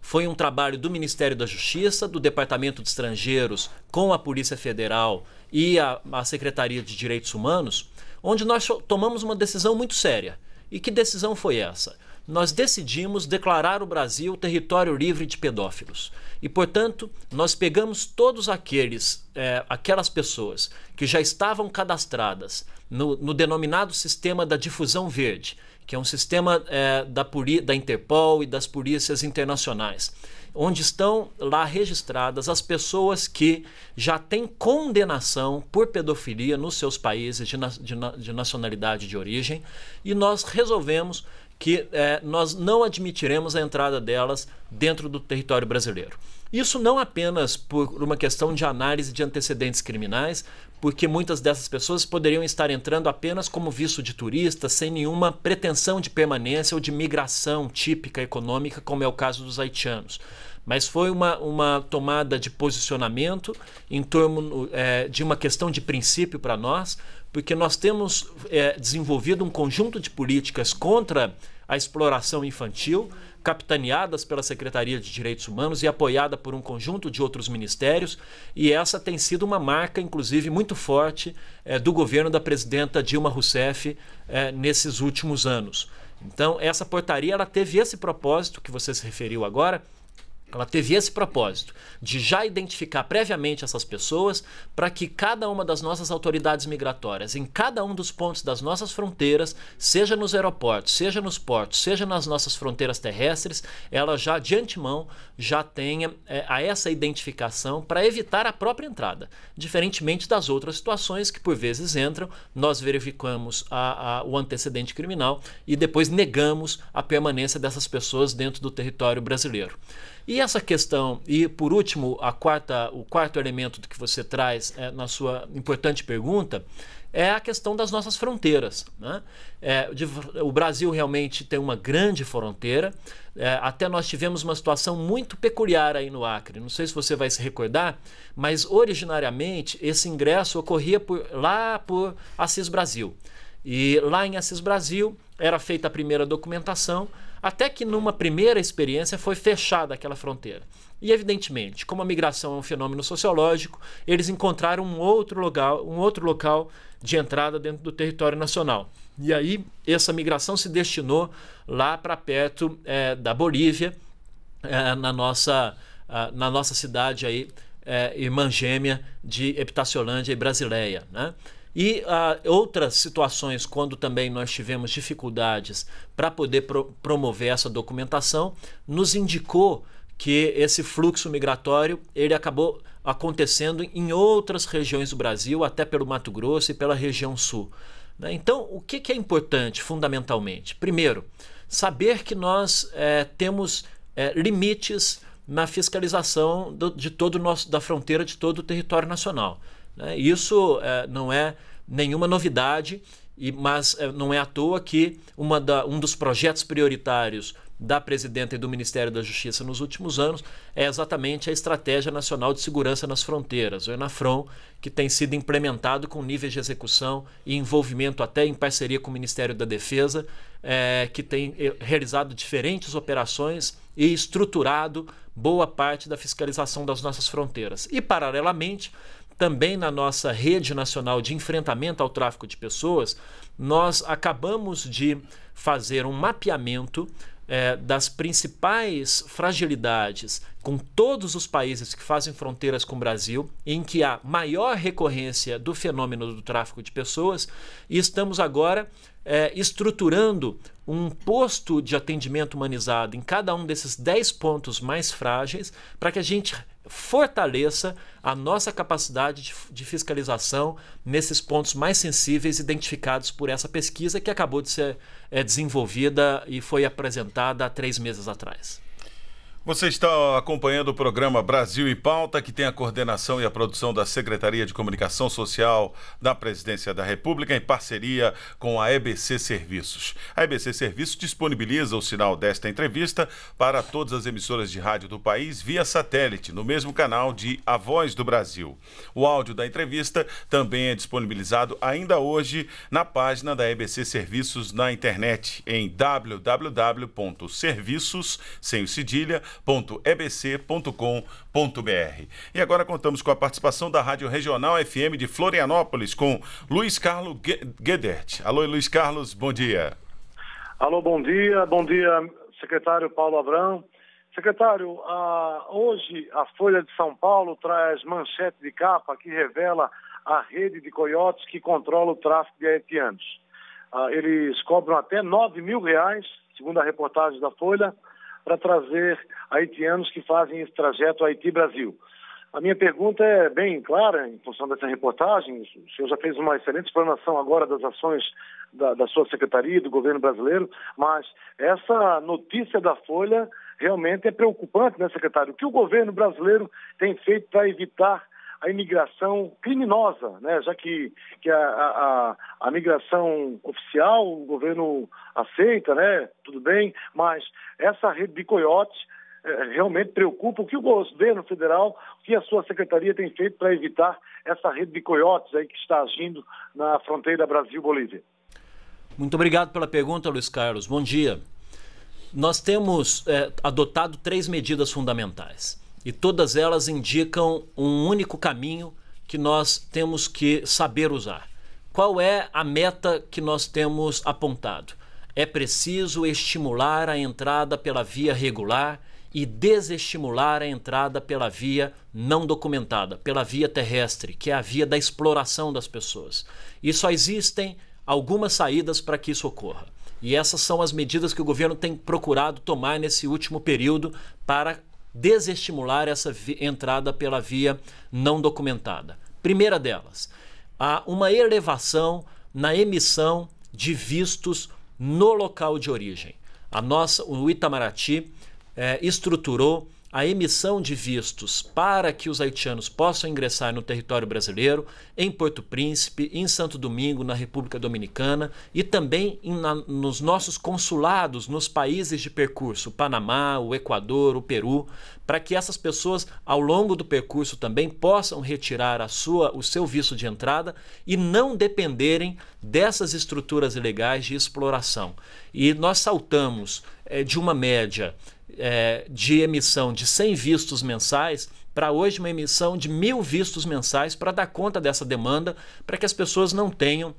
Foi um trabalho do Ministério da Justiça, do Departamento de Estrangeiros, com a Polícia Federal e a, a Secretaria de Direitos Humanos, onde nós tomamos uma decisão muito séria e que decisão foi essa? Nós decidimos declarar o Brasil território livre de pedófilos. E, portanto, nós pegamos todos aqueles, é, aquelas pessoas que já estavam cadastradas no, no denominado sistema da difusão verde, que é um sistema é, da, da Interpol e das polícias internacionais, onde estão lá registradas as pessoas que já têm condenação por pedofilia nos seus países de, na de, na de nacionalidade de origem, e nós resolvemos que é, nós não admitiremos a entrada delas dentro do território brasileiro. Isso não apenas por uma questão de análise de antecedentes criminais, porque muitas dessas pessoas poderiam estar entrando apenas como visto de turista, sem nenhuma pretensão de permanência ou de migração típica econômica, como é o caso dos haitianos. Mas foi uma, uma tomada de posicionamento em torno é, de uma questão de princípio para nós, porque nós temos é, desenvolvido um conjunto de políticas contra a exploração infantil, capitaneadas pela Secretaria de Direitos Humanos e apoiada por um conjunto de outros ministérios, e essa tem sido uma marca, inclusive, muito forte é, do governo da presidenta Dilma Rousseff é, nesses últimos anos. Então, essa portaria ela teve esse propósito que você se referiu agora, ela teve esse propósito de já identificar previamente essas pessoas para que cada uma das nossas autoridades migratórias, em cada um dos pontos das nossas fronteiras, seja nos aeroportos, seja nos portos, seja nas nossas fronteiras terrestres, ela já de antemão já tenha é, a essa identificação para evitar a própria entrada. Diferentemente das outras situações que por vezes entram, nós verificamos a, a, o antecedente criminal e depois negamos a permanência dessas pessoas dentro do território brasileiro. E essa questão, e por último, a quarta, o quarto elemento que você traz é, na sua importante pergunta, é a questão das nossas fronteiras. Né? É, de, o Brasil realmente tem uma grande fronteira. É, até nós tivemos uma situação muito peculiar aí no Acre. Não sei se você vai se recordar, mas originariamente esse ingresso ocorria por, lá por Assis Brasil. E lá em Assis Brasil era feita a primeira documentação até que numa primeira experiência foi fechada aquela fronteira. E evidentemente, como a migração é um fenômeno sociológico, eles encontraram um outro local, um outro local de entrada dentro do território nacional. E aí essa migração se destinou lá para perto é, da Bolívia, é, na nossa na nossa cidade aí é, irmã gêmea de Epitaciolândia e Brasileia, né? E uh, outras situações, quando também nós tivemos dificuldades para poder pro promover essa documentação, nos indicou que esse fluxo migratório ele acabou acontecendo em outras regiões do Brasil, até pelo Mato Grosso e pela região sul. Né? Então, o que, que, é importante, fundamentalmente? Primeiro, saber que nós é, temos é, limites na fiscalização do, de todo nosso, da fronteira de todo o território nacional. Né? Isso é, não é nenhuma novidade, e, mas é, não é à toa que da, um dos projetos prioritários da presidenta e do Ministério da Justiça nos últimos anos é exatamente a Estratégia Nacional de Segurança nas Fronteiras, o ENAFRON, que tem sido implementado com níveis de execução e envolvimento até em parceria com o Ministério da Defesa, é, que tem é, realizado diferentes operações e estruturado boa parte da fiscalização das nossas fronteiras. E, paralelamente, também na nossa rede nacional de enfrentamento ao tráfico de pessoas, nós acabamos de fazer um mapeamento é, das principais fragilidades com todos os países que fazem fronteiras com o Brasil, em que há maior recorrência do fenômeno do tráfico de pessoas, e estamos agora é, estruturando um posto de atendimento humanizado em cada um desses 10 pontos mais frágeis, para que a gente fortaleça a nossa capacidade de, de, fiscalização nesses pontos mais sensíveis identificados por essa pesquisa que acabou de ser é, desenvolvida e foi apresentada há três meses atrás. Você está acompanhando o programa Brasil e Pauta, que tem a coordenação e a produção da Secretaria de Comunicação Social da Presidência da República, em parceria com a EBC Serviços. A EBC Serviços disponibiliza o sinal desta entrevista para todas as emissoras de rádio do país via satélite, no mesmo canal de A Voz do Brasil. O áudio da entrevista também é disponibilizado ainda hoje na página da EBC Serviços na internet, em www.serviços, sem o cedilha, www.ebc.com.br. E agora contamos com a participação da Rádio Regional FM de Florianópolis com Luiz Carlos Guedert. Alô, Luiz Carlos, bom dia. Alô, bom dia. Bom dia, secretário Paulo Abrão. Secretário, hoje a Folha de São Paulo traz manchete de capa que revela a rede de coiotes que controla o tráfico de haitianos. Ah, eles cobram até 9 mil reais, segundo a reportagem da Folha, para trazer haitianos que fazem esse trajeto Haiti-Brasil. A minha pergunta é bem clara em função dessa reportagem. O senhor já fez uma excelente explanação agora das ações da, da sua secretaria e do governo brasileiro, mas essa notícia da Folha realmente é preocupante, né, secretário? O que o governo brasileiro tem feito para evitar a imigração criminosa, né? já que, que a, a, a, migração oficial o governo aceita, né? tudo bem, mas essa rede de coiotes é, realmente preocupa o que o governo federal, o que a sua secretaria tem feito para evitar essa rede de coiotes aí que está agindo na fronteira Brasil-Bolívia. Muito obrigado pela pergunta, Luiz Carlos. Bom dia. Nós temos é, adotado três medidas fundamentais e todas elas indicam um único caminho que nós temos que saber usar. Qual é a meta que nós temos apontado? É preciso estimular a entrada pela via regular e desestimular a entrada pela via não documentada, pela via terrestre, que é a via da exploração das pessoas. E só existem algumas saídas para que isso ocorra. E essas são as medidas que o governo tem procurado tomar nesse último período para desestimular essa entrada pela via não documentada. Primeira delas, há uma elevação na emissão de vistos no local de origem. A nossa, o Itamaraty é, estruturou a emissão de vistos para que os haitianos possam ingressar no território brasileiro, em Porto Príncipe, em Santo Domingo, na República Dominicana e também em, na, nos nossos consulados nos países de percurso, Panamá, o Equador, o Peru, para que essas pessoas, ao longo do percurso também, possam retirar a sua, o seu visto de entrada e não dependerem dessas estruturas ilegais de exploração. E nós saltamos é, de uma média é, de emissão de 100 vistos mensais para hoje uma emissão de mil vistos mensais para dar conta dessa demanda, para que as pessoas não tenham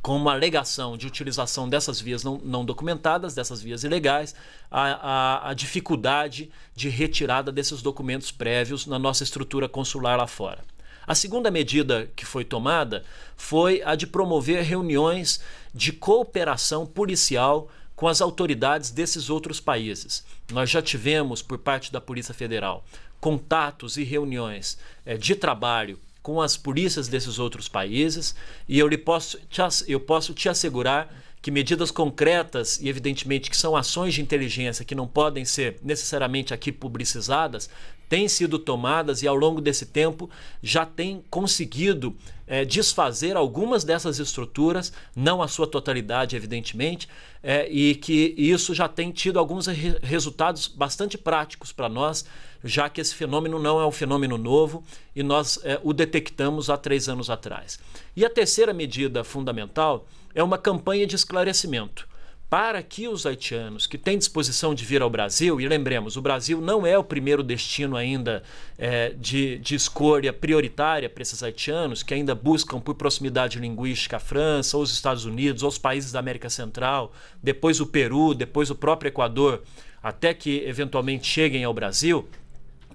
como alegação de utilização dessas vias não, não documentadas, dessas vias ilegais, a, a, a, dificuldade de retirada desses documentos prévios na nossa estrutura consular lá fora. A segunda medida que foi tomada foi a de promover reuniões de cooperação policial com as autoridades desses outros países. Nós já tivemos, por parte da Polícia Federal, contatos e reuniões é, de trabalho com as polícias desses outros países e eu, lhe posso, te, eu posso te assegurar que medidas concretas e evidentemente que são ações de inteligência que não podem ser necessariamente aqui publicizadas têm sido tomadas e ao longo desse tempo já têm conseguido é, desfazer algumas dessas estruturas, não a sua totalidade, evidentemente, é, e que isso já tem tido alguns re resultados bastante práticos para nós, já que esse fenômeno não é um fenômeno novo e nós é, o detectamos há três anos atrás. E a terceira medida fundamental é uma campanha de esclarecimento para que os haitianos que têm disposição de vir ao Brasil, e lembremos, o Brasil não é o primeiro destino ainda é, de, de escolha prioritária para esses haitianos que ainda buscam por proximidade linguística a França, ou os Estados Unidos, ou os países da América Central, depois o Peru, depois o próprio Equador, até que eventualmente cheguem ao Brasil,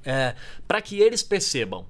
é, para que eles percebam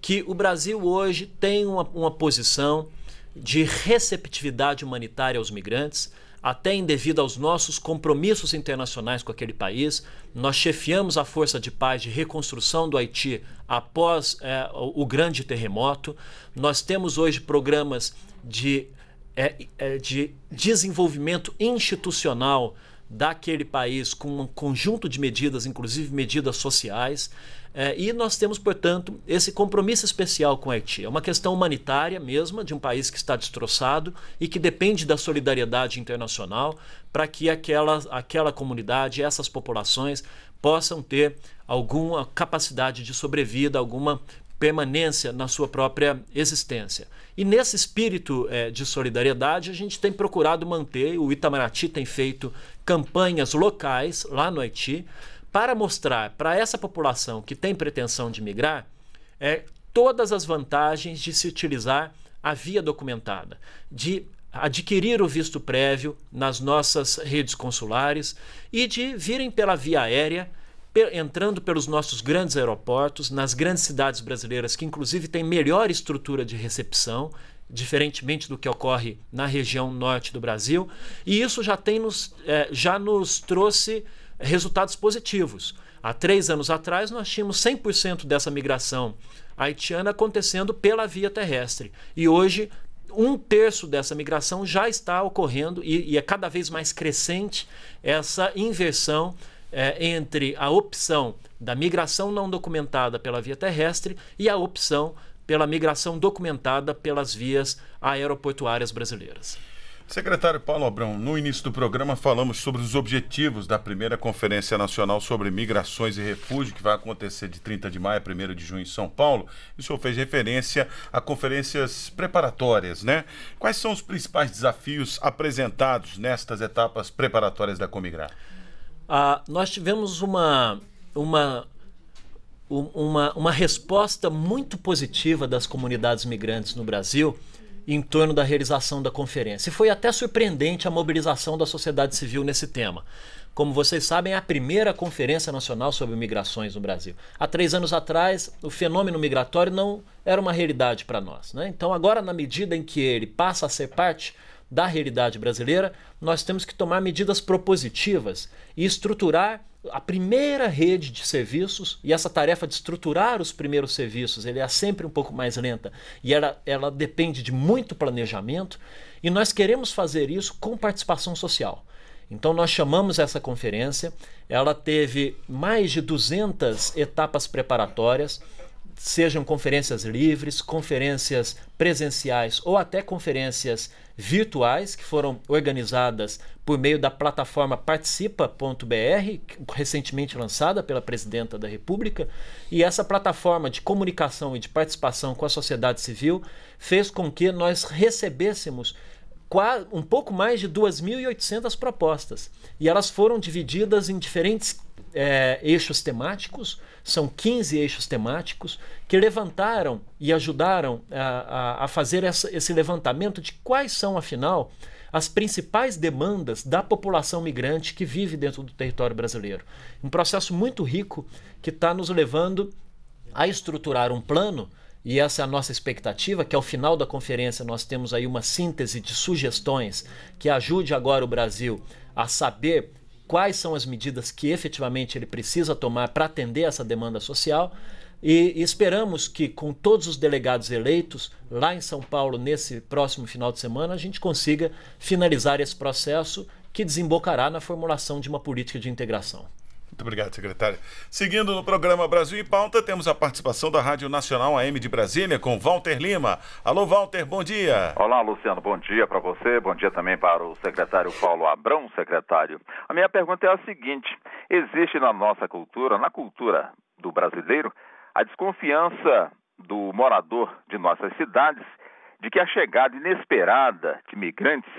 que o Brasil hoje tem uma, uma posição de receptividade humanitária aos migrantes até em devido aos nossos compromissos internacionais com aquele país. Nós chefiamos a força de paz de reconstrução do Haiti após é, o grande terremoto. Nós temos hoje programas de, é, é, de desenvolvimento institucional daquele país com um conjunto de medidas, inclusive medidas sociais. É, e nós temos, portanto, esse compromisso especial com o Haiti. É uma questão humanitária mesmo de um país que está destroçado e que depende da solidariedade internacional para que aquela, aquela comunidade, essas populações, possam ter alguma capacidade de sobrevida, alguma permanência na sua própria existência. E nesse espírito é, de solidariedade, a gente tem procurado manter, o Itamaraty tem feito campanhas locais lá no Haiti, para mostrar para essa população que tem pretensão de migrar é, todas as vantagens de se utilizar a via documentada, de adquirir o visto prévio nas nossas redes consulares e de virem pela via aérea, entrando pelos nossos grandes aeroportos, nas grandes cidades brasileiras, que inclusive têm melhor estrutura de recepção, diferentemente do que ocorre na região norte do Brasil. E isso já, tem nos, é, já nos trouxe resultados positivos. Há três anos atrás, nós tínhamos 100% dessa migração haitiana acontecendo pela via terrestre. E hoje, um terço dessa migração já está ocorrendo e, e é cada vez mais crescente essa inversão é, entre a opção da migração não documentada pela via terrestre e a opção pela migração documentada pelas vias aeroportuárias brasileiras. Secretário Paulo Abrão, no início do programa falamos sobre os objetivos da primeira Conferência Nacional sobre Migrações e Refúgio, que vai acontecer de 30 de maio a 1 de junho em São Paulo. O senhor fez referência a conferências preparatórias, né? Quais são os principais desafios apresentados nestas etapas preparatórias da Comigrar? Ah, nós tivemos uma, uma, uma, uma resposta muito positiva das comunidades migrantes no Brasil em torno da realização da conferência. E foi até surpreendente a mobilização da sociedade civil nesse tema. Como vocês sabem, é a primeira Conferência Nacional sobre Migrações no Brasil. Há três anos atrás, o fenômeno migratório não era uma realidade para nós. Né? Então, agora, na medida em que ele passa a ser parte da realidade brasileira, nós temos que tomar medidas propositivas e estruturar a primeira rede de serviços e essa tarefa de estruturar os primeiros serviços ele é sempre um pouco mais lenta e ela, ela depende de muito planejamento e nós queremos fazer isso com participação social. Então nós chamamos essa conferência, ela teve mais de 200 etapas preparatórias, sejam conferências livres, conferências presenciais ou até conferências virtuais que foram organizadas por meio da plataforma participa.br, recentemente lançada pela presidenta da República, e essa plataforma de comunicação e de participação com a sociedade civil fez com que nós recebêssemos um pouco mais de 2.800 propostas. E elas foram divididas em diferentes é, eixos temáticos, são 15 eixos temáticos que levantaram e ajudaram a, é, a, a fazer essa, esse levantamento de quais são, afinal, as principais demandas da população migrante que vive dentro do território brasileiro. Um processo muito rico que está nos levando a estruturar um plano e essa é a nossa expectativa, que ao final da conferência nós temos aí uma síntese de sugestões que ajude agora o Brasil a saber quais são as medidas que efetivamente ele precisa tomar para atender essa demanda social. E, esperamos que, com todos os delegados eleitos lá em São Paulo, nesse próximo final de semana, a gente consiga finalizar esse processo que desembocará na formulação de uma política de integração. Muito obrigado, secretário. Seguindo no programa Brasil em Pauta, temos a participação da Rádio Nacional AM de Brasília com Walter Lima. Alô, Walter, bom dia. Olá, Luciano, bom dia para você, bom dia também para o secretário Paulo Abrão, secretário. A minha pergunta é a seguinte: existe na nossa cultura, na cultura do brasileiro, a desconfiança do morador de nossas cidades de que a chegada inesperada de migrantes,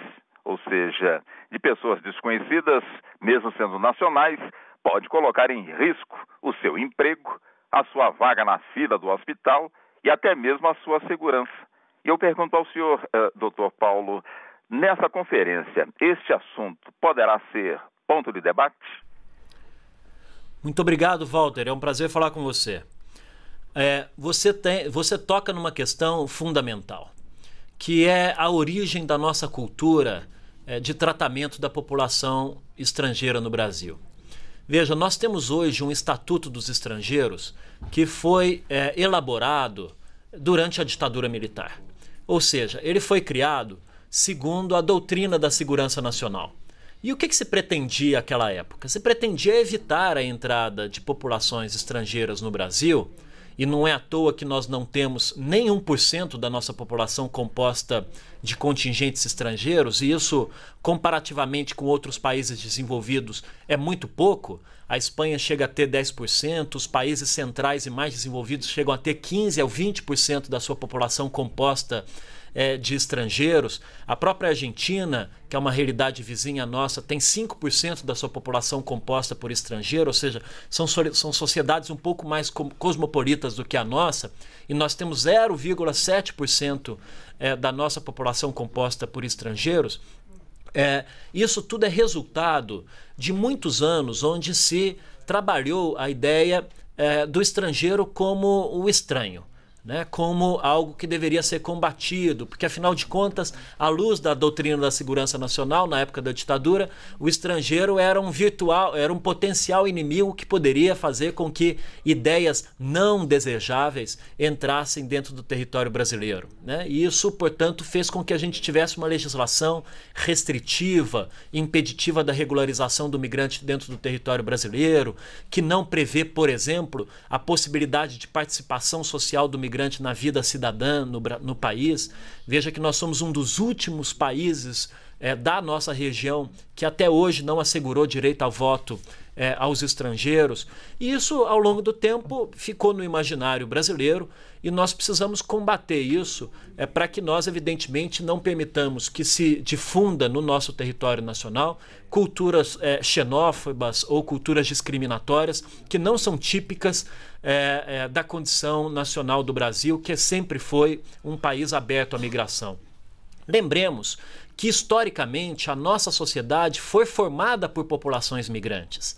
ou seja, de pessoas desconhecidas, mesmo sendo nacionais, pode colocar em risco o seu emprego, a sua vaga na fila do hospital e até mesmo a sua segurança. E eu pergunto ao senhor, uh, doutor Paulo, nessa conferência, este assunto poderá ser ponto de debate? Muito obrigado, Walter. É um prazer falar com você. É, você, tem, você toca numa questão fundamental, que é a origem da nossa cultura é, de tratamento da população estrangeira no Brasil. Veja, nós temos hoje um Estatuto dos Estrangeiros que foi é, elaborado durante a ditadura militar. Ou seja, ele foi criado segundo a doutrina da segurança nacional. E o que, que, se pretendia naquela época? Se pretendia evitar a entrada de populações estrangeiras no Brasil e não é à toa que nós não temos nem 1% da nossa população composta de contingentes estrangeiros, e isso, comparativamente com outros países desenvolvidos, é muito pouco. A Espanha chega a ter 10%, os países centrais e mais desenvolvidos chegam a ter 15% ou 20% da sua população composta é, de estrangeiros. A própria Argentina, que é uma realidade vizinha nossa, tem 5% da sua população composta por estrangeiro, ou seja, são, são sociedades um pouco mais cosmopolitas do que a nossa, e nós temos 0,7% é, da nossa população composta por estrangeiros. É, isso tudo é resultado de muitos anos onde se trabalhou a ideia é, do estrangeiro como o estranho né, como algo que deveria ser combatido, porque afinal de contas, à luz da doutrina da segurança nacional na época da ditadura, o estrangeiro era um virtual, era um potencial inimigo que poderia fazer com que ideias não desejáveis entrassem dentro do território brasileiro, né? E isso, portanto, fez com que a gente tivesse uma legislação restritiva, impeditiva da regularização do migrante dentro do território brasileiro, que não prevê, por exemplo, a possibilidade de participação social do migrante imigrante na vida cidadã no, no país. Veja que nós somos um dos últimos países é, da nossa região que até hoje não assegurou direito ao voto é, aos estrangeiros. E isso, ao longo do tempo, ficou no imaginário brasileiro e nós precisamos combater isso é, para que nós, evidentemente, não permitamos que se difunda no nosso território nacional culturas é, xenófobas ou culturas discriminatórias que não são típicas é, é, da condição nacional do Brasil, que sempre foi um país aberto à migração. Lembremos que, historicamente, a nossa sociedade foi formada por populações migrantes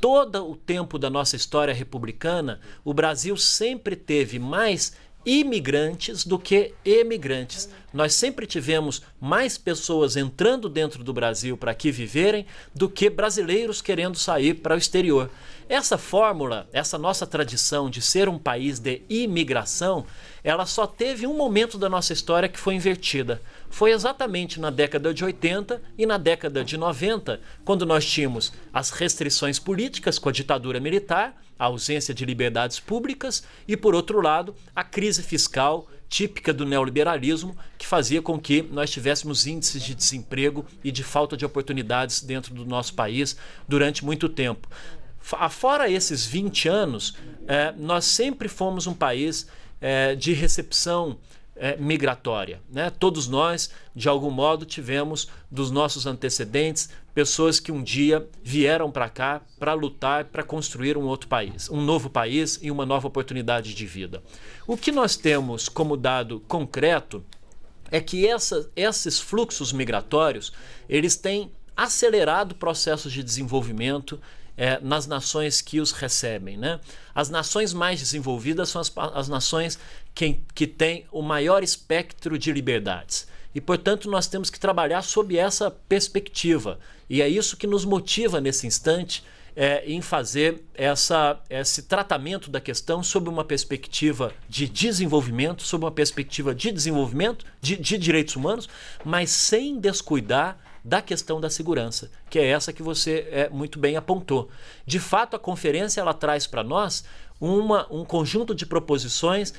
todo o tempo da nossa história republicana, o Brasil sempre teve mais imigrantes do que emigrantes. Nós sempre tivemos mais pessoas entrando dentro do Brasil para aqui viverem do que brasileiros querendo sair para o exterior. Essa fórmula, essa nossa tradição de ser um país de imigração, ela só teve um momento da nossa história que foi invertida. Foi exatamente na década de 80 e na década de 90, quando nós tínhamos as restrições políticas com a ditadura militar, a ausência de liberdades públicas e, por outro lado, a crise fiscal típica do neoliberalismo que fazia com que nós tivéssemos índices de desemprego e de falta de oportunidades dentro do nosso país durante muito tempo. Ah, fora esses 20 anos, é, nós sempre fomos um país é, de recepção é, migratória. Né? Todos nós, de algum modo, tivemos dos nossos antecedentes pessoas que um dia vieram para cá para lutar, para construir um outro país, um novo país e uma nova oportunidade de vida. O que nós temos como dado concreto é que essa, esses fluxos migratórios eles têm acelerado processos de desenvolvimento, é, nas nações que os recebem. Né? As nações mais desenvolvidas são as, as nações que, que têm o maior espectro de liberdades. E, portanto, nós temos que trabalhar sob essa perspectiva. E é isso que nos motiva nesse instante é, em fazer essa, esse tratamento da questão sob uma perspectiva de desenvolvimento, sob uma perspectiva de desenvolvimento, de, de direitos humanos, mas sem descuidar da questão da segurança, que é essa que você é, muito bem apontou. De fato, a conferência ela traz para nós uma, um conjunto de proposições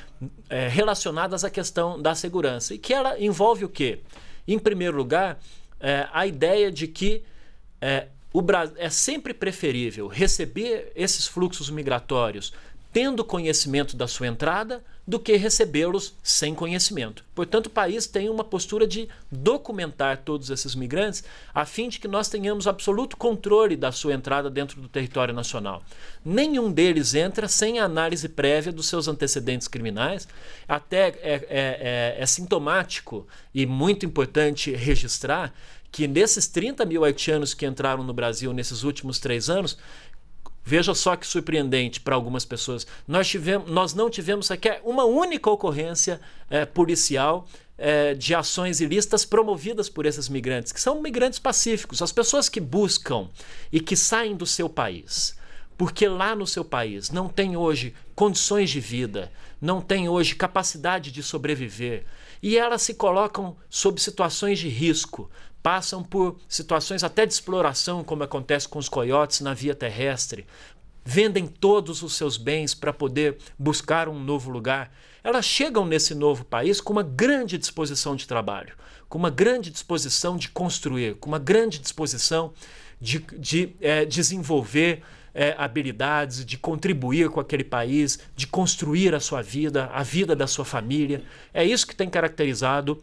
é, relacionadas à questão da segurança, e que ela envolve o quê? Em primeiro lugar, é, a ideia de que é, o Brasil é sempre preferível receber esses fluxos migratórios tendo conhecimento da sua entrada do que recebê-los sem conhecimento. Portanto, o país tem uma postura de documentar todos esses migrantes, a fim de que nós tenhamos absoluto controle da sua entrada dentro do território nacional. Nenhum deles entra sem a análise prévia dos seus antecedentes criminais. Até é, é, é, é sintomático e muito importante registrar que nesses 30 mil haitianos que entraram no Brasil nesses últimos três anos, Veja só que surpreendente para algumas pessoas. Nós, tivemos, nós não tivemos sequer uma única ocorrência é, policial é, de ações ilícitas promovidas por esses migrantes, que são migrantes pacíficos, as pessoas que buscam e que saem do seu país. Porque lá no seu país não tem hoje condições de vida, não tem hoje capacidade de sobreviver, e elas se colocam sob situações de risco passam por situações até de exploração, como acontece com os coiotes na via terrestre, vendem todos os seus bens para poder buscar um novo lugar. Elas chegam nesse novo país com uma grande disposição de trabalho, com uma grande disposição de construir, com uma grande disposição de, de é, desenvolver é, habilidades, de contribuir com aquele país, de construir a sua vida, a vida da sua família. É isso que tem caracterizado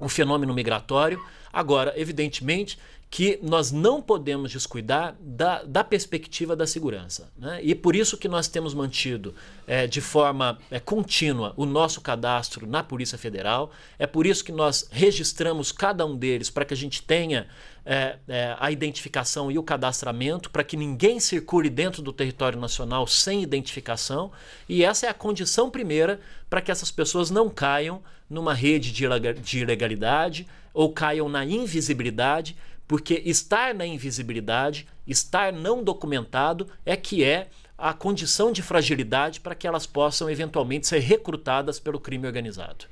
o fenômeno migratório Agora, evidentemente que nós não podemos descuidar da, da perspectiva da segurança. Né? E por isso que nós temos mantido é, de forma é, contínua o nosso cadastro na Polícia Federal, é por isso que nós registramos cada um deles para que a gente tenha é, é a identificação e o cadastramento, para que ninguém circule dentro do território nacional sem identificação, e essa é a condição primeira para que essas pessoas não caiam numa rede de ilegalidade ou caiam na invisibilidade, porque estar na invisibilidade, estar não documentado, é que é a condição de fragilidade para que elas possam eventualmente ser recrutadas pelo crime organizado.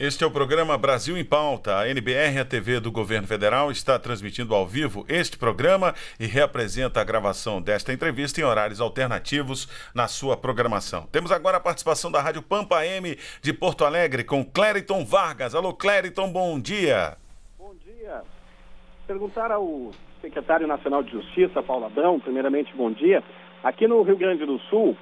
Este é o programa Brasil em Pauta. A NBR, a TV do Governo Federal, está transmitindo ao vivo este programa e reapresenta a gravação desta entrevista em horários alternativos na sua programação. Temos agora a participação da Rádio Pampa M de Porto Alegre com Clériton Vargas. Alô, Clériton, bom dia. Bom dia. Perguntar ao secretário nacional de Justiça, Paulo Adão, primeiramente, bom dia. Aqui no Rio Grande do Sul,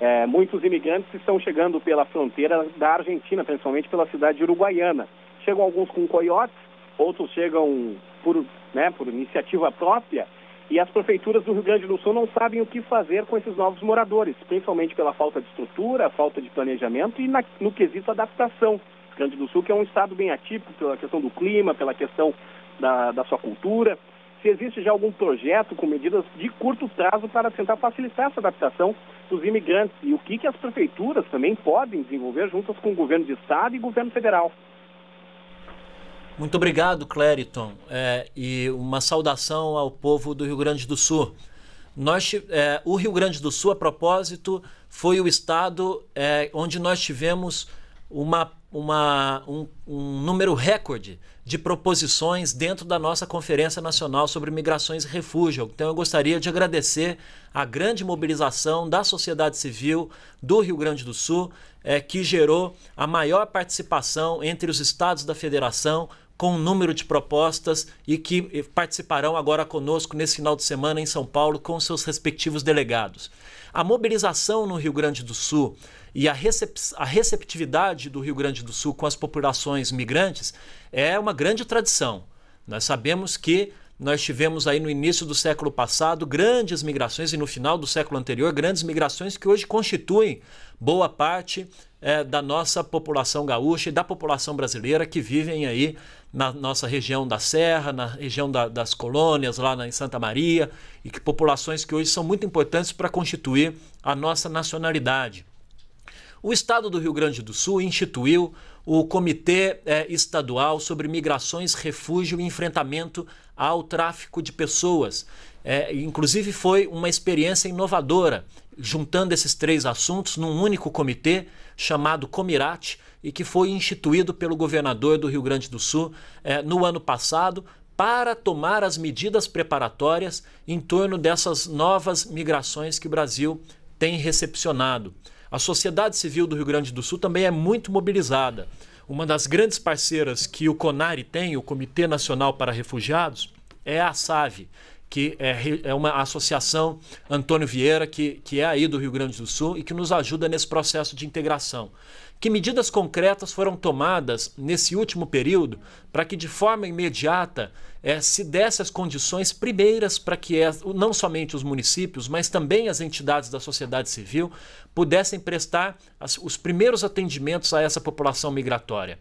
é, muitos imigrantes estão chegando pela fronteira da Argentina, principalmente pela cidade de uruguaiana. Chegam alguns com coiotes, outros chegam por, né, por iniciativa própria, e as prefeituras do Rio Grande do Sul não sabem o que fazer com esses novos moradores, principalmente pela falta de estrutura, falta de planejamento e na, no quesito adaptação. O Rio Grande do Sul, que é um estado bem atípico pela questão do clima, pela questão da, da sua cultura. Se existe já algum projeto com medidas de curto prazo para tentar facilitar essa adaptação dos imigrantes e o que, que as prefeituras também podem desenvolver juntas com o governo de estado e governo federal. Muito obrigado, Clériton, é, e uma saudação ao povo do Rio Grande do Sul. Nós, é, o Rio Grande do Sul, a propósito, foi o estado é, onde nós tivemos uma uma, um, um, número recorde de proposições dentro da nossa Conferência Nacional sobre Migrações e Refúgio. Então, eu gostaria de agradecer a grande mobilização da sociedade civil do Rio Grande do Sul, é, que gerou a maior participação entre os estados da federação. Com um número de propostas e que participarão agora conosco nesse final de semana em São Paulo com seus respectivos delegados. A mobilização no Rio Grande do Sul e a, recep a receptividade do Rio Grande do Sul com as populações migrantes é uma grande tradição. Nós sabemos que nós tivemos aí no início do século passado grandes migrações e no final do século anterior grandes migrações que hoje constituem boa parte é, da nossa população gaúcha e da população brasileira que vivem aí na nossa região da Serra, na região da, das colônias, lá na, em Santa Maria, e que populações que hoje são muito importantes para constituir a nossa nacionalidade. O Estado do Rio Grande do Sul instituiu o Comitê eh, Estadual sobre Migrações, Refúgio e Enfrentamento ao Tráfico de Pessoas. Eh, inclusive, foi uma experiência inovadora, juntando esses três assuntos num único comitê chamado Comirate e que foi instituído pelo governador do Rio Grande do Sul eh, no ano passado para tomar as medidas preparatórias em torno dessas novas migrações que o Brasil tem recepcionado. A sociedade civil do Rio Grande do Sul também é muito mobilizada. Uma das grandes parceiras que o CONARE tem, o Comitê Nacional para Refugiados, é a SAVE, que é, é, uma associação Antônio Vieira, que, que é aí do Rio Grande do Sul e que nos ajuda nesse processo de integração. Que medidas concretas foram tomadas nesse último período para que, de forma imediata, é, se desse as condições primeiras para que as, é, não somente os municípios, mas também as entidades da sociedade civil pudessem prestar as, os primeiros atendimentos a essa população migratória.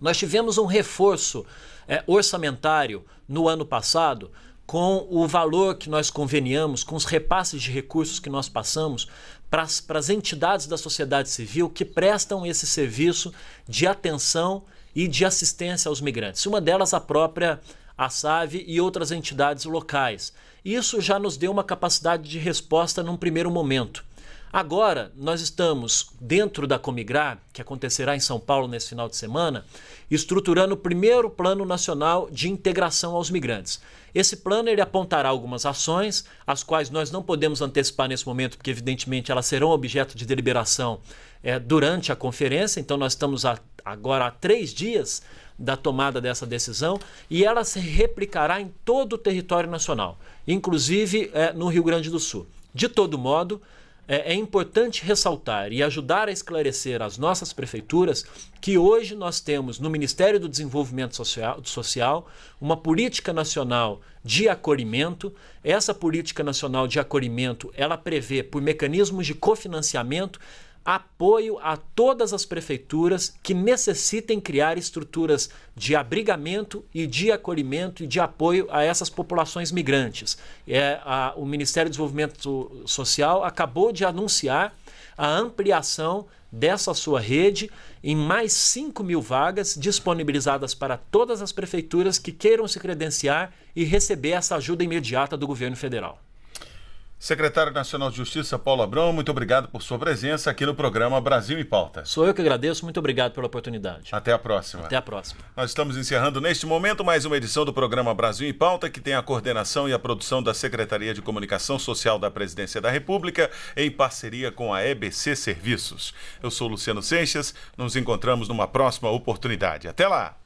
Nós tivemos um reforço é, orçamentário no ano passado com o valor que nós conveniamos, com os repasses de recursos que nós passamos para as, para as entidades da sociedade civil que prestam esse serviço de atenção e de assistência aos migrantes. Uma delas, a própria a SAVE e outras entidades locais. Isso já nos deu uma capacidade de resposta num primeiro momento. Agora, nós estamos dentro da Comigrá, que acontecerá em São Paulo nesse final de semana, estruturando o primeiro Plano Nacional de Integração aos Migrantes. Esse plano ele apontará algumas ações, as quais nós não podemos antecipar nesse momento, porque evidentemente elas serão objeto de deliberação é, durante a conferência. Então, nós estamos a, agora há três dias da tomada dessa decisão e ela se replicará em todo o território nacional, inclusive é, no Rio Grande do Sul. De todo modo, é, é importante ressaltar e ajudar a esclarecer as nossas prefeituras que hoje nós temos no Ministério do Desenvolvimento Social, Social uma política nacional de acolhimento. Essa política nacional de acolhimento ela prevê por mecanismos de cofinanciamento apoio a todas as prefeituras que necessitem criar estruturas de abrigamento e de acolhimento e de apoio a essas populações migrantes. É, a, o Ministério do Desenvolvimento Social acabou de anunciar a ampliação dessa sua rede em mais 5 mil vagas disponibilizadas para todas as prefeituras que queiram se credenciar e receber essa ajuda imediata do governo federal. Secretário Nacional de Justiça, Paulo Abrão, muito obrigado por sua presença aqui no programa Brasil em Pauta. Sou eu que agradeço, muito obrigado pela oportunidade. Até a próxima. Até a próxima. Nós estamos encerrando neste momento mais uma edição do programa Brasil em Pauta, que tem a coordenação e a produção da Secretaria de Comunicação Social da Presidência da República, em parceria com a EBC Serviços. Eu sou Luciano Seixas, nos encontramos numa próxima oportunidade. Até lá!